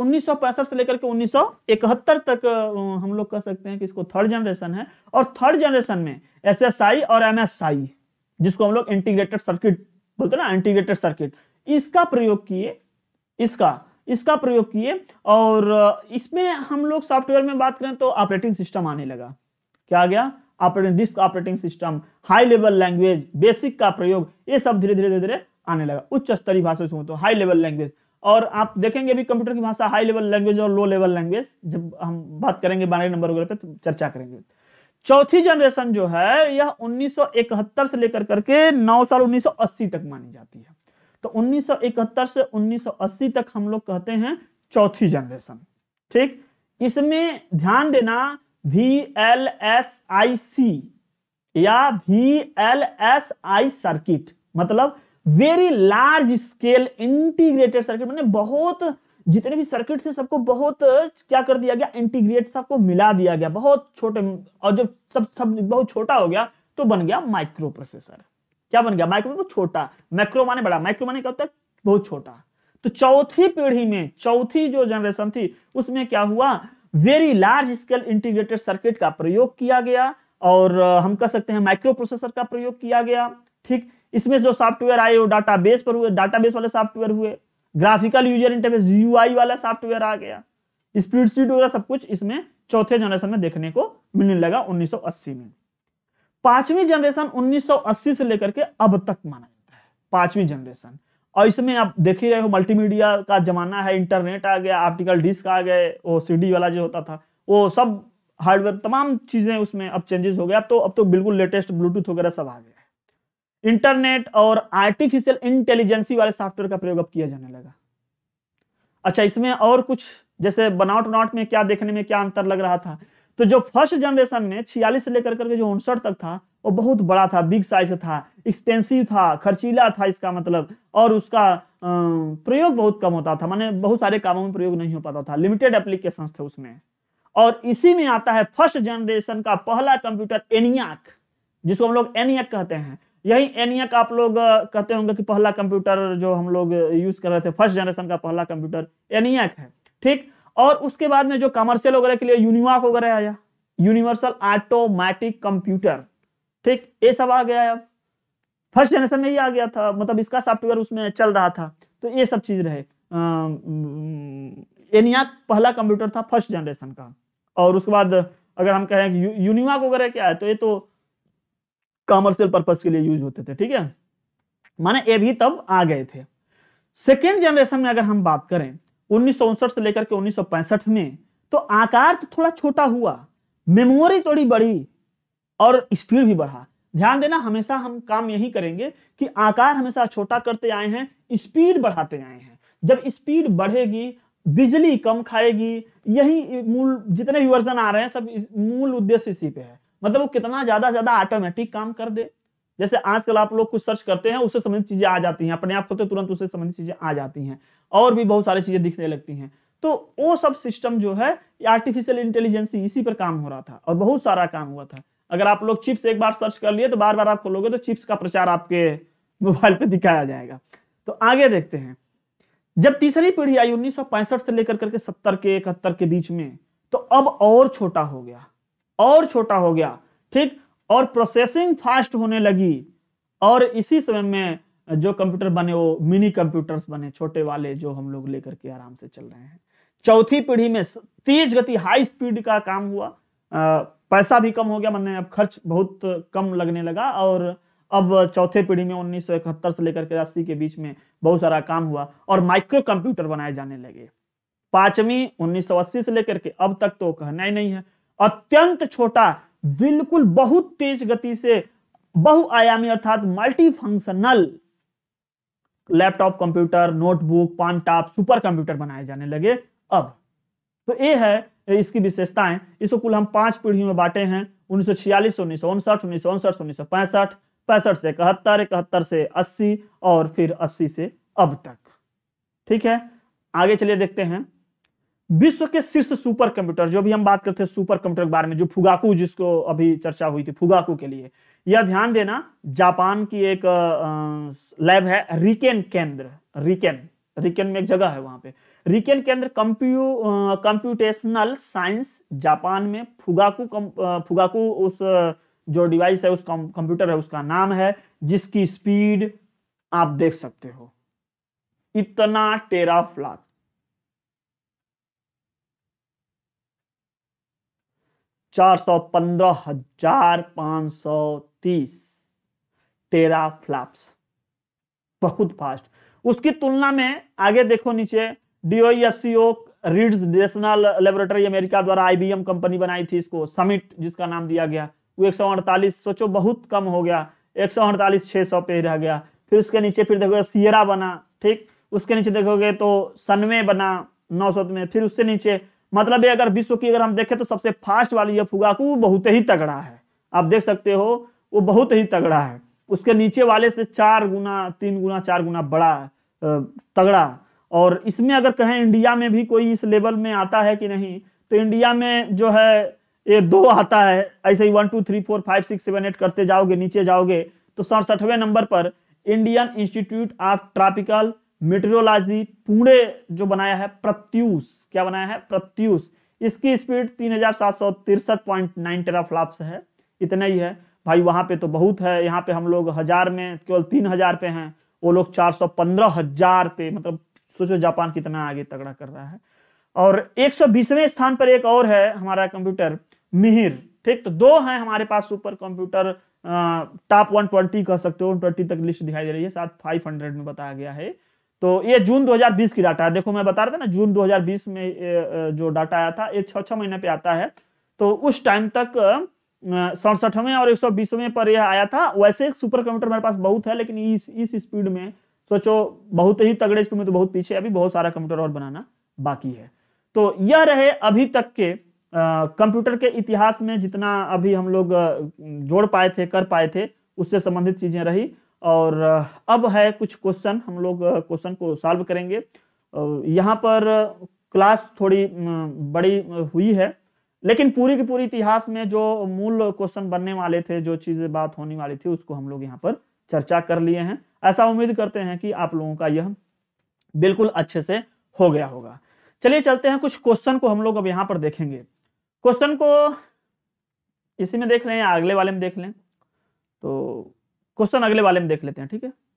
उन्नीस से लेकर के उन्नीस तक हम लोग कह सकते हैं कि इसको थर्ड जनरेशन है और थर्ड जनरेशन में एस और एम जिसको हम लोग इंटीग्रेटेड सर्किट बोलते हैं ना इंटीग्रेटेड सर्किट इसका प्रयोग किए इसका इसका प्रयोग किए और इसमें हम लोग सॉफ्टवेयर में बात करें तो ऑपरेटिंग सिस्टम आने लगा क्या आ गया operating disk operating system high level language BASIC का प्रयोग ये सब धीरे धीरे धीरे धीरे आने लगा उच्च स्तरीय भाषा से तो हाई लेवल लैंग्वेज और आप देखेंगे भी कंप्यूटर की भाषा हाई लेवल लैंग्वेज और लो लेवल लैंग्वेज जब हम बात करेंगे बारह नंबर वगैरह पे तो चर्चा करेंगे चौथी जनरेशन जो है यह 1971 से लेकर करके 9 साल 1980 तक मानी जाती है तो 1971 से 1980 तक हम लोग कहते हैं चौथी जनरेशन ठीक इसमें ध्यान देना V L S I C या V L S I circuit मतलब very large scale integrated circuit मैंने बहुत जितने भी सर्किट थे सबको बहुत क्या कर दिया गया इंटीग्रेट सबको मिला दिया गया बहुत छोटे और जब सब सब बहुत छोटा हो गया तो बन गया माइक्रो प्रोसेसर क्या बन गया माइक्रो छोटा माइक्रो माने बड़ा माइक्रो माने क्या होता है बहुत छोटा तो चौथी पीढ़ी में चौथी जो जनरेशन थी उसमें क्या हुआ very large scale integrated circuit का प्रयोग किया गया और हम कह सकते हैं माइक्रो प्रोसेसर का प्रयोग किया गया ठीक इसमें जो सॉफ्टवेयर आए वो डाटाबेस पर हुए डाटाबेस वाले सॉफ्टवेयर हुए ग्राफिकल यूजर इंटरफेस यूआई वाला सॉफ्टवेयर आ गया स्पीड सीट वगैरह सब कुछ इसमें चौथे जनरेशन में देखने को मिलने लगा 1980 में पांचवी जनरेशन 1980 से लेकर के अब तक माना जाता है पांचवी जनरेशन और इसमें आप देख ही रहे हो मल्टीमीडिया का ज़माना है इंटरनेट आ गया ऑप्टिकल डिस्क आ गए वो सीडी वाला जो होता था वो सब हार्डवेयर तमाम चीज़ें उसमें अब चेंजेस हो गया तो अब तो बिल्कुल लेटेस्ट ब्लूटूथ वगैरह सब आ गया है इंटरनेट और आर्टिफिशियल इंटेलिजेंसी वाले सॉफ्टवेयर का प्रयोग अब किया जाने लगा अच्छा इसमें और कुछ जैसे बनाउट नॉट में क्या देखने में क्या अंतर लग रहा था तो जो फर्स्ट जनरेशन में छियालीस से लेकर करके जो उनसठ तक था वो बहुत बड़ा था बिग साइज का था एक्सपेंसिव था खर्चीला था इसका मतलब और उसका प्रयोग बहुत कम होता था मैंने बहुत सारे कामों में प्रयोग नहीं हो पाता था लिमिटेड एप्लीकेशन थे उसमें और इसी में आता है फर्स्ट जनरेशन का पहला कंप्यूटर एनियाक जिसको हम लोग एनियाक कहते हैं यही एनियाक आप लोग कहते होंगे कि पहला कंप्यूटर जो हम लोग यूज कर रहे थे फर्स्ट जनरेशन का पहला कंप्यूटर एनियाक है ठीक और उसके बाद में जो कमर्शियल वगैरह के लिए यूनिवाक वगैरह आया यूनिवर्सल ऑटोमैटिक कंप्यूटर ठीक ये सब आ गया अब फर्स्ट जनरेशन में ही आ गया था मतलब इसका सॉफ्टवेयर उसमें चल रहा था तो ये सब चीज रहे एनिया पहला कंप्यूटर था फर्स्ट जनरेशन का और उसके बाद अगर हम कहें कि यू, यूनिवाक वगैरह क्या है तो ये तो कॉमर्शियल पर्पज के लिए यूज होते थे ठीक है माने ये भी तब आ गए थे सेकेंड जनरेशन में अगर हम बात करें उन्नीस से लेकर के उन्नीस में तो आकार तो थोड़ा छोटा हुआ मेमोरी थोड़ी बढ़ी और स्पीड भी बढ़ा ध्यान देना हमेशा हम काम यही करेंगे कि आकार हमेशा छोटा करते आए हैं स्पीड बढ़ाते आए हैं जब स्पीड बढ़ेगी बिजली कम खाएगी यही मूल जितने भी वर्जन आ रहे हैं सब मूल उद्देश्य इसी पे है मतलब वो कितना ज्यादा ज्यादा ऑटोमेटिक काम कर दे जैसे आजकल आप लोग कुछ सर्च करते हैं उससे संबंधित चीजें आ जाती हैं अपने आप सोते तो तुरंत उससे संबंधित चीजें आ जाती हैं और भी बहुत सारी चीज़ें दिखने लगती हैं तो वो सब सिस्टम जो है आर्टिफिशियल इंटेलिजेंस इसी पर काम हो रहा था और बहुत सारा काम हुआ था अगर आप लोग चिप्स एक बार सर्च कर लिए तो बार बार आप खोलोगे तो चिप्स का प्रचार आपके मोबाइल पर दिखाया जाएगा तो आगे देखते हैं जब तीसरी पीढ़ी आई उन्नीस से लेकर करके सत्तर के इकहत्तर के बीच में तो अब और छोटा हो गया और छोटा हो गया ठीक और प्रोसेसिंग फास्ट होने लगी और इसी समय में जो कंप्यूटर बने वो मिनी कंप्यूटर्स बने छोटे वाले जो हम लोग लेकर के आराम से चल रहे हैं चौथी पीढ़ी में तेज गति हाई स्पीड का काम हुआ पैसा भी कम हो गया मैंने अब खर्च बहुत कम लगने लगा और अब चौथे पीढ़ी में उन्नीस से लेकर के अस्सी के बीच में बहुत सारा काम हुआ और माइक्रो कंप्यूटर बनाए जाने लगे पांचवी 1980 से लेकर के अब तक तो कहना ही नहीं है अत्यंत छोटा बिल्कुल बहुत तेज गति से बहुआयामी अर्थात multi functional laptop computer notebook palmtop super computer बनाए जाने लगे अब तो ये है इसकी विशेषताएं इसको कुल हम पांच पीढ़ियों में बांटे हैं उन्नीस सौ छियालीस उन्नीस सौ उनसठ उन्नीस सौ उनसठ उन्नीस पैंसठ से इकहत्तर इकहत्तर से अस्सी और फिर अस्सी से अब तक ठीक है आगे चलिए देखते हैं विश्व के शीर्ष सुपर कंप्यूटर जो भी हम बात करते हैं सुपर कंप्यूटर के बारे में जो फुगाकू जिसको अभी चर्चा हुई थी फुगाकू के लिए यह ध्यान देना जापान की एक लैब है रिकेन केंद्र रिकेन रिकेन में एक जगह है वहां पे रिकेन केंद्र कंप्यू कंप्यूटेशनल साइंस जापान में फुगाकू कम, फुगाकू उस जो डिवाइस है उस कंप्यूटर है उसका नाम है जिसकी स्पीड आप देख सकते हो इतना टेरा फ्लाक चार सौ पंद्रह हजार पांच सौ तीस फ्लैप्स बहुत फास्ट उसकी तुलना में आगे देखो नीचे डीओईएससीओ रीड्स नेशनल लेबोरेटरी अमेरिका द्वारा आईबीएम कंपनी बनाई थी इसको समिट जिसका नाम दिया गया वो एक सोचो बहुत कम हो गया एक सौ अड़तालीस छह सौ पे रह गया फिर उसके नीचे फिर देखोगे सियरा बना ठीक उसके नीचे देखोगे तो सनवे बना नौ सौ में फिर उससे नीचे मतलब अगर विश्व की अगर हम देखें तो सबसे फास्ट वाली यह फुगाकू वो बहुत ही तगड़ा है आप देख सकते हो वो बहुत ही तगड़ा है उसके नीचे वाले से चार गुना तीन गुना चार गुना बड़ा तगड़ा और इसमें अगर कहें इंडिया में भी कोई इस लेवल में आता है कि नहीं तो इंडिया में जो है ये दो आता है ऐसे ही one two three four five six seven eight करते जाओगे नीचे जाओगे तो सड़सठवें नंबर पर Indian Institute of Tropical Meteorology Pune जो बनाया है प्रत्यूष क्या बनाया है प्रत्यूष इसकी स्पीड तीन हजार सात सौ तिरसठ पॉइंट नाइन है इतना ही है भाई वहां पे तो बहुत है यहाँ पे हम लोग हजार में केवल तीन हजार पे हैं वो लोग चार सौ पंद्रह हजार पे मतलब सोचो जापान कितना आगे तगड़ा कर रहा है और एक सौ बीसवें स्थान पर एक और है हमारा कंप्यूटर मिहिर ठीक तो दो हैं हमारे पास super computer top one twenty कह सकते हो ट्वेंटी तक लिस्ट दिखाई दे रही है साथ फाइव में बताया गया है तो ये जून 2020 की डाटा है देखो मैं बता रहा था ना जून 2020 में जो डाटा आया था ये छः छः महीने पे आता है तो उस टाइम तक सड़सठवें और एक सौ बीसवें पर यह आया था वैसे एक सुपर कंप्यूटर मेरे पास बहुत है लेकिन इस इस स्पीड में सोचो बहुत ही तगड़े स्पीड में तो बहुत पीछे अभी बहुत सारा कंप्यूटर और बनाना बाकी है तो यह रहे अभी तक के कंप्यूटर के इतिहास में जितना अभी हम लोग जोड़ पाए थे कर पाए थे उससे संबंधित चीजें रही और अब है कुछ क्वेश्चन हम लोग क्वेश्चन को सॉल्व करेंगे यहाँ पर क्लास थोड़ी बड़ी हुई है लेकिन पूरी की पूरी इतिहास में जो मूल क्वेश्चन बनने वाले थे जो चीजें बात होने वाली थी उसको हम लोग यहाँ पर चर्चा कर लिए हैं ऐसा उम्मीद करते हैं कि आप लोगों का यह बिल्कुल अच्छे से हो गया होगा चलिए चलते हैं कुछ क्वेश्चन को हम लोग अब यहाँ पर देखेंगे क्वेश्चन को इसी में देख लें अगले वाले में देख लें तो क्वेश्चन अगले वाले में देख लेते हैं ठीक है